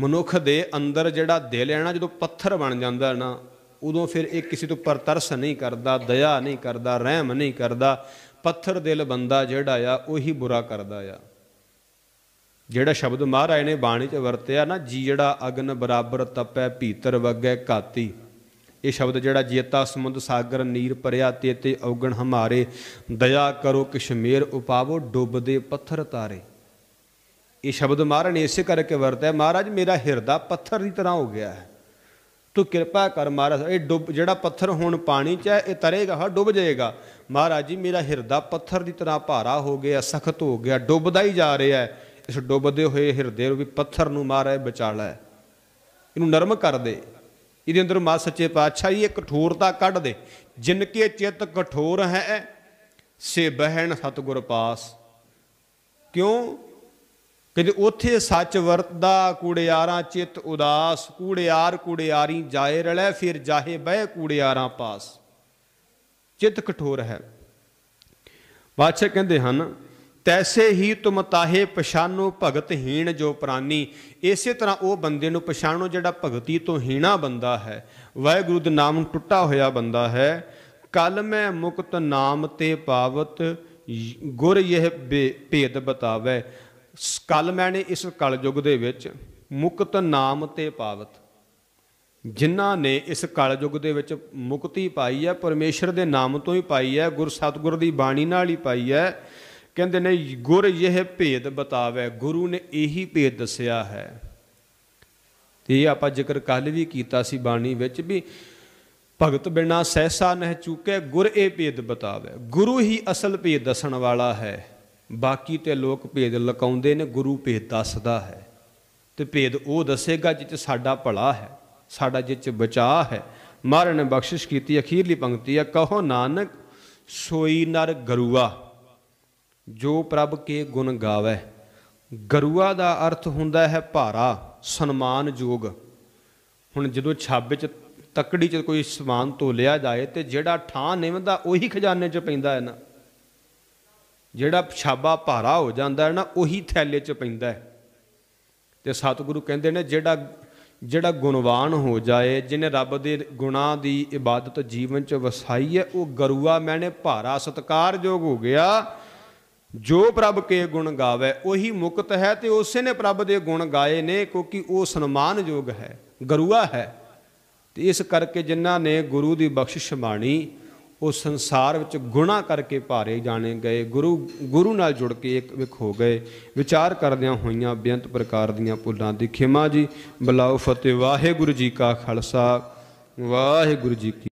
ਮਨੁੱਖ ਦੇ ਅੰਦਰ ਜਿਹੜਾ ਦਿਲ ਹੈ ਨਾ ਜਦੋਂ ਪੱਥਰ ਬਣ ਜਾਂਦਾ ਨਾ ਉਦੋਂ ਫਿਰ ਇਹ ਕਿਸੇ ਤੋਂ ਪਰਤਰਸ ਨਹੀਂ ਕਰਦਾ ਦਇਆ ਨਹੀਂ ਕਰਦਾ ਰਹਿਮ ਨਹੀਂ ਕਰਦਾ ਪੱਥਰ ਦਿਲ ਬੰਦਾ ਜਿਹੜਾ ਆ ਉਹੀ ਬੁਰਾ ਕਰਦਾ ਆ ਜਿਹੜਾ ਸ਼ਬਦ ਮਹਾਰਾਜ ਨੇ ਬਾਣੀ 'ਚ ਵਰਤਿਆ ਨਾ ਜੀ ਜਿਹੜਾ ਅਗਨ ਬਰਾਬਰ ਤਪੈ ਭੀਤਰ ਵਗੈ ਕਾਤੀ ਇਹ ਸ਼ਬਦ ਜਿਹੜਾ ਜੀਤਾ ਸਮੁੰਦ ਸਾਗਰ ਨੀਰ ਭਰਿਆ ਤੇ ਤੇ ਔਗਣ ਹਮਾਰੇ ਦਇਆ ਕਰੋ ਕਸ਼ਮੀਰ ਉਪਾਵੋ ਡੁੱਬਦੇ ਪੱਥਰ ਤਾਰੇ ਇਹ ਸ਼ਬਦ ਮਹਾਰਾਜ ਨੇ ਇਸੇ ਕਰਕੇ ਵਰਤਿਆ ਮਹਾਰਾਜ ਮੇਰਾ ਹਿਰਦਾ ਪੱਥਰ ਦੀ ਤਰ੍ਹਾਂ ਹੋ ਗਿਆ ਹੈ ਤੂੰ ਕਿਰਪਾ ਕਰ ਮਹਾਰਾਜ ਇਹ ਡੁੱਬ ਜਿਹੜਾ ਪੱਥਰ ਹੁਣ ਪਾਣੀ 'ਚ ਹੈ ਇਹ ਤਰੇਗਾ ਹਾ ਡੁੱਬ ਜਾਏਗਾ ਮਹਾਰਾਜ ਜੀ ਮੇਰਾ ਹਿਰਦਾ ਪੱਥਰ ਦੀ ਤਰ੍ਹਾਂ ਭਾਰਾ ਹੋ ਗਿਆ ਸਖਤ ਹੋ ਗਿਆ ਡੁੱਬਦਾ ਹੀ ਜਾ ਰਿਹਾ ਹੈ ਇਸ ਡੁੱਬਦੇ ਹੋਏ ਹਿਰਦੇ ਨੂੰ ਵੀ ਪੱਥਰ ਨੂੰ ਮਾਰੈ ਵਿਚਾਲੈ ਇਹਨੂੰ ਨਰਮ ਕਰ ਦੇ ਇਹਦੇ ਅੰਦਰ ਮਾ ਸੱਚੇ ਪਾਤਸ਼ਾਹ ਇਹ ਕਠੋਰਤਾ ਕੱਢ ਦੇ ਜਿਨ ਕੇ ਚਿੱਤ ਕਠੋਰ ਹੈ ਸੇ ਬਹਿਣ ਸਤਗੁਰ ਪਾਸ ਕਿਉਂ ਕਹਿੰਦੇ ਉਥੇ ਸੱਚ ਵਰਤਦਾ ਕੂੜਿਆਰਾਂ ਚਿੱਤ ਉਦਾਸ ਕੂੜਿਆਰ ਕੂੜਿਆਰੀ ਜਾਏ ਰਲੈ ਫਿਰ ਜਾਹੇ ਬਹਿ ਕੂੜਿਆਰਾਂ ਪਾਸ ਚਿੱਤ ਕਠੋਰ ਹੈ ਬਾਦਸ਼ਾਹ ਕਹਿੰਦੇ ਹਨ ਤੈਸੇ ਹੀ ਤੁਮ ਤਾਹੇ ਪਛਾਨੋ ਭਗਤ ਹੀਣ ਜੋ ਪ੍ਰਾਨੀ ਇਸੇ ਤਰ੍ਹਾਂ ਉਹ ਬੰਦੇ ਨੂੰ ਪਛਾਨੋ ਜਿਹੜਾ ਭਗਤੀ ਤੋਂ ਹੀਣਾ ਬੰਦਾ ਹੈ ਵਾਹਿਗੁਰੂ ਦੇ ਨਾਮ ਟੁੱਟਾ ਹੋਇਆ ਬੰਦਾ ਹੈ ਕਲ ਮੈਂ ਮੁਕਤ ਨਾਮ ਤੇ ਪਾਵਤ ਗੁਰ ਇਹ ਭੇਦ ਬਤਾਵੇ ਕਲ ਨੇ ਇਸ ਕਲਯੁਗ ਦੇ ਵਿੱਚ ਮੁਕਤ ਨਾਮ ਤੇ ਪਾਵਤ ਜਿਨ੍ਹਾਂ ਨੇ ਇਸ ਕਲਯੁਗ ਦੇ ਵਿੱਚ ਮੁਕਤੀ ਪਾਈ ਹੈ ਪਰਮੇਸ਼ਰ ਦੇ ਨਾਮ ਤੋਂ ਹੀ ਪਾਈ ਹੈ ਗੁਰ ਸਤਗੁਰ ਦੀ ਬਾਣੀ ਨਾਲ ਹੀ ਪਾਈ ਹੈ ਕਹਿੰਦੇ ਨੇ ਗੁਰ ਇਹ ਭੇਦ ਬਤਾਵੇ ਗੁਰੂ ਨੇ ਇਹੀ ਭੇਦ ਦੱਸਿਆ ਹੈ ਤੇ ਇਹ ਆਪਾਂ ਜ਼ਿਕਰ ਕੱਲ ਵੀ ਕੀਤਾ ਸੀ ਬਾਣੀ ਵਿੱਚ ਵੀ ਭਗਤ ਬਿਨਾ ਸਹਿਸਾ ਨਹਿ ਚੁਕੇ ਗੁਰ ਇਹ ਭੇਦ ਬਤਾਵੇ ਗੁਰੂ ਹੀ ਅਸਲ ਭੇਦ ਦੱਸਣ ਵਾਲਾ ਹੈ ਬਾਕੀ ਤੇ ਲੋਕ ਭੇਦ ਲਕਾਉਂਦੇ ਨੇ ਗੁਰੂ ਭੇਦ ਦੱਸਦਾ ਹੈ ਤੇ ਭੇਦ ਉਹ ਦੱਸੇਗਾ ਜਿੱਚ ਸਾਡਾ ਭਲਾ ਹੈ ਸਾਡਾ ਜਿੱਚ ਬਚਾ ਹੈ ਮਹਾਰਾਜ ਨੇ ਬਖਸ਼ਿਸ਼ ਕੀਤੀ ਅਖੀਰਲੀ ਪੰਕਤੀ ਹੈ ਕਹੋ ਨਾਨਕ ਸੋਈ ਨਰ ਗਰੂਆ ਜੋ ਪ੍ਰਭ ਕੇ ਗੁਣ ਗਾਵੇ ਗਰੂਆ ਦਾ ਅਰਥ ਹੁੰਦਾ ਹੈ ਭਾਰਾ ਸਨਮਾਨ ਜੋਗ ਹੁਣ ਜਦੋਂ ਛੱਬ ਵਿੱਚ ਤੱਕੜੀ 'ਚ ਕੋਈ ਸਮਾਨ ਤੋਲਿਆ ਜਾਏ ਤੇ ਜਿਹੜਾ ਠਾਂ ਨਿਵਦਾ ਉਹੀ ਖਜ਼ਾਨੇ 'ਚ ਪੈਂਦਾ ਹੈ ਨਾ ਜਿਹੜਾ ਛਾਬਾ ਭਾਰਾ ਹੋ ਜਾਂਦਾ ਹੈ ਨਾ ਉਹੀ ਥੈਲੇ 'ਚ ਪੈਂਦਾ ਹੈ ਤੇ ਸਤਿਗੁਰੂ ਕਹਿੰਦੇ ਨੇ ਜਿਹੜਾ ਜਿਹੜਾ ਗੁਣਵਾਨ ਹੋ ਜਾਏ ਜਿਹਨੇ ਰੱਬ ਦੇ ਗੁਣਾ ਦੀ ਇਬਾਦਤ ਜੀਵਨ 'ਚ ਵਸਾਈ ਹੈ ਉਹ ਗਰੂਆ ਮੈਨੇ ਭਾਰਾ ਸਤਕਾਰਯੋਗ ਹੋ ਗਿਆ ਜੋ ਪ੍ਰਭ ਕੇ ਗੁਣ ਗਾਵੇ ਉਹੀ ਮੁਕਤ ਹੈ ਤੇ ਉਸੇ ਨੇ ਪ੍ਰਭ ਦੇ ਗੁਣ ਗਾਏ ਨੇ ਕਿਉਂਕਿ ਉਹ ਸਨਮਾਨਯੋਗ ਹੈ ਗਰੂਆ ਹੈ ਤੇ ਇਸ ਕਰਕੇ ਜਿਨ੍ਹਾਂ ਨੇ ਗੁਰੂ ਦੀ ਬਖਸ਼ਿਸ਼ ਮਾਣੀ ਉਹ ਸੰਸਾਰ ਵਿੱਚ ਗੁਣਾ ਕਰਕੇ ਭਾਰੇ ਜਾਣੇ ਗਏ ਗੁਰੂ ਗੁਰੂ ਨਾਲ ਜੁੜ ਕੇ ਇੱਕ ਵਿਖ ਹੋ ਗਏ ਵਿਚਾਰ ਕਰਦਿਆਂ ਹੋਈਆਂ ਬੇਅੰਤ ਪ੍ਰਕਾਰ ਦੀਆਂ ਭੁੱਲਾਂ ਦੀ ਖਿਮਾ ਜੀ ਬਲਾਉ ਫਤਿਹ ਵਾਹਿਗੁਰੂ ਜੀ ਕਾ ਖਾਲਸਾ ਵਾਹਿਗੁਰੂ ਜੀ ਕੀ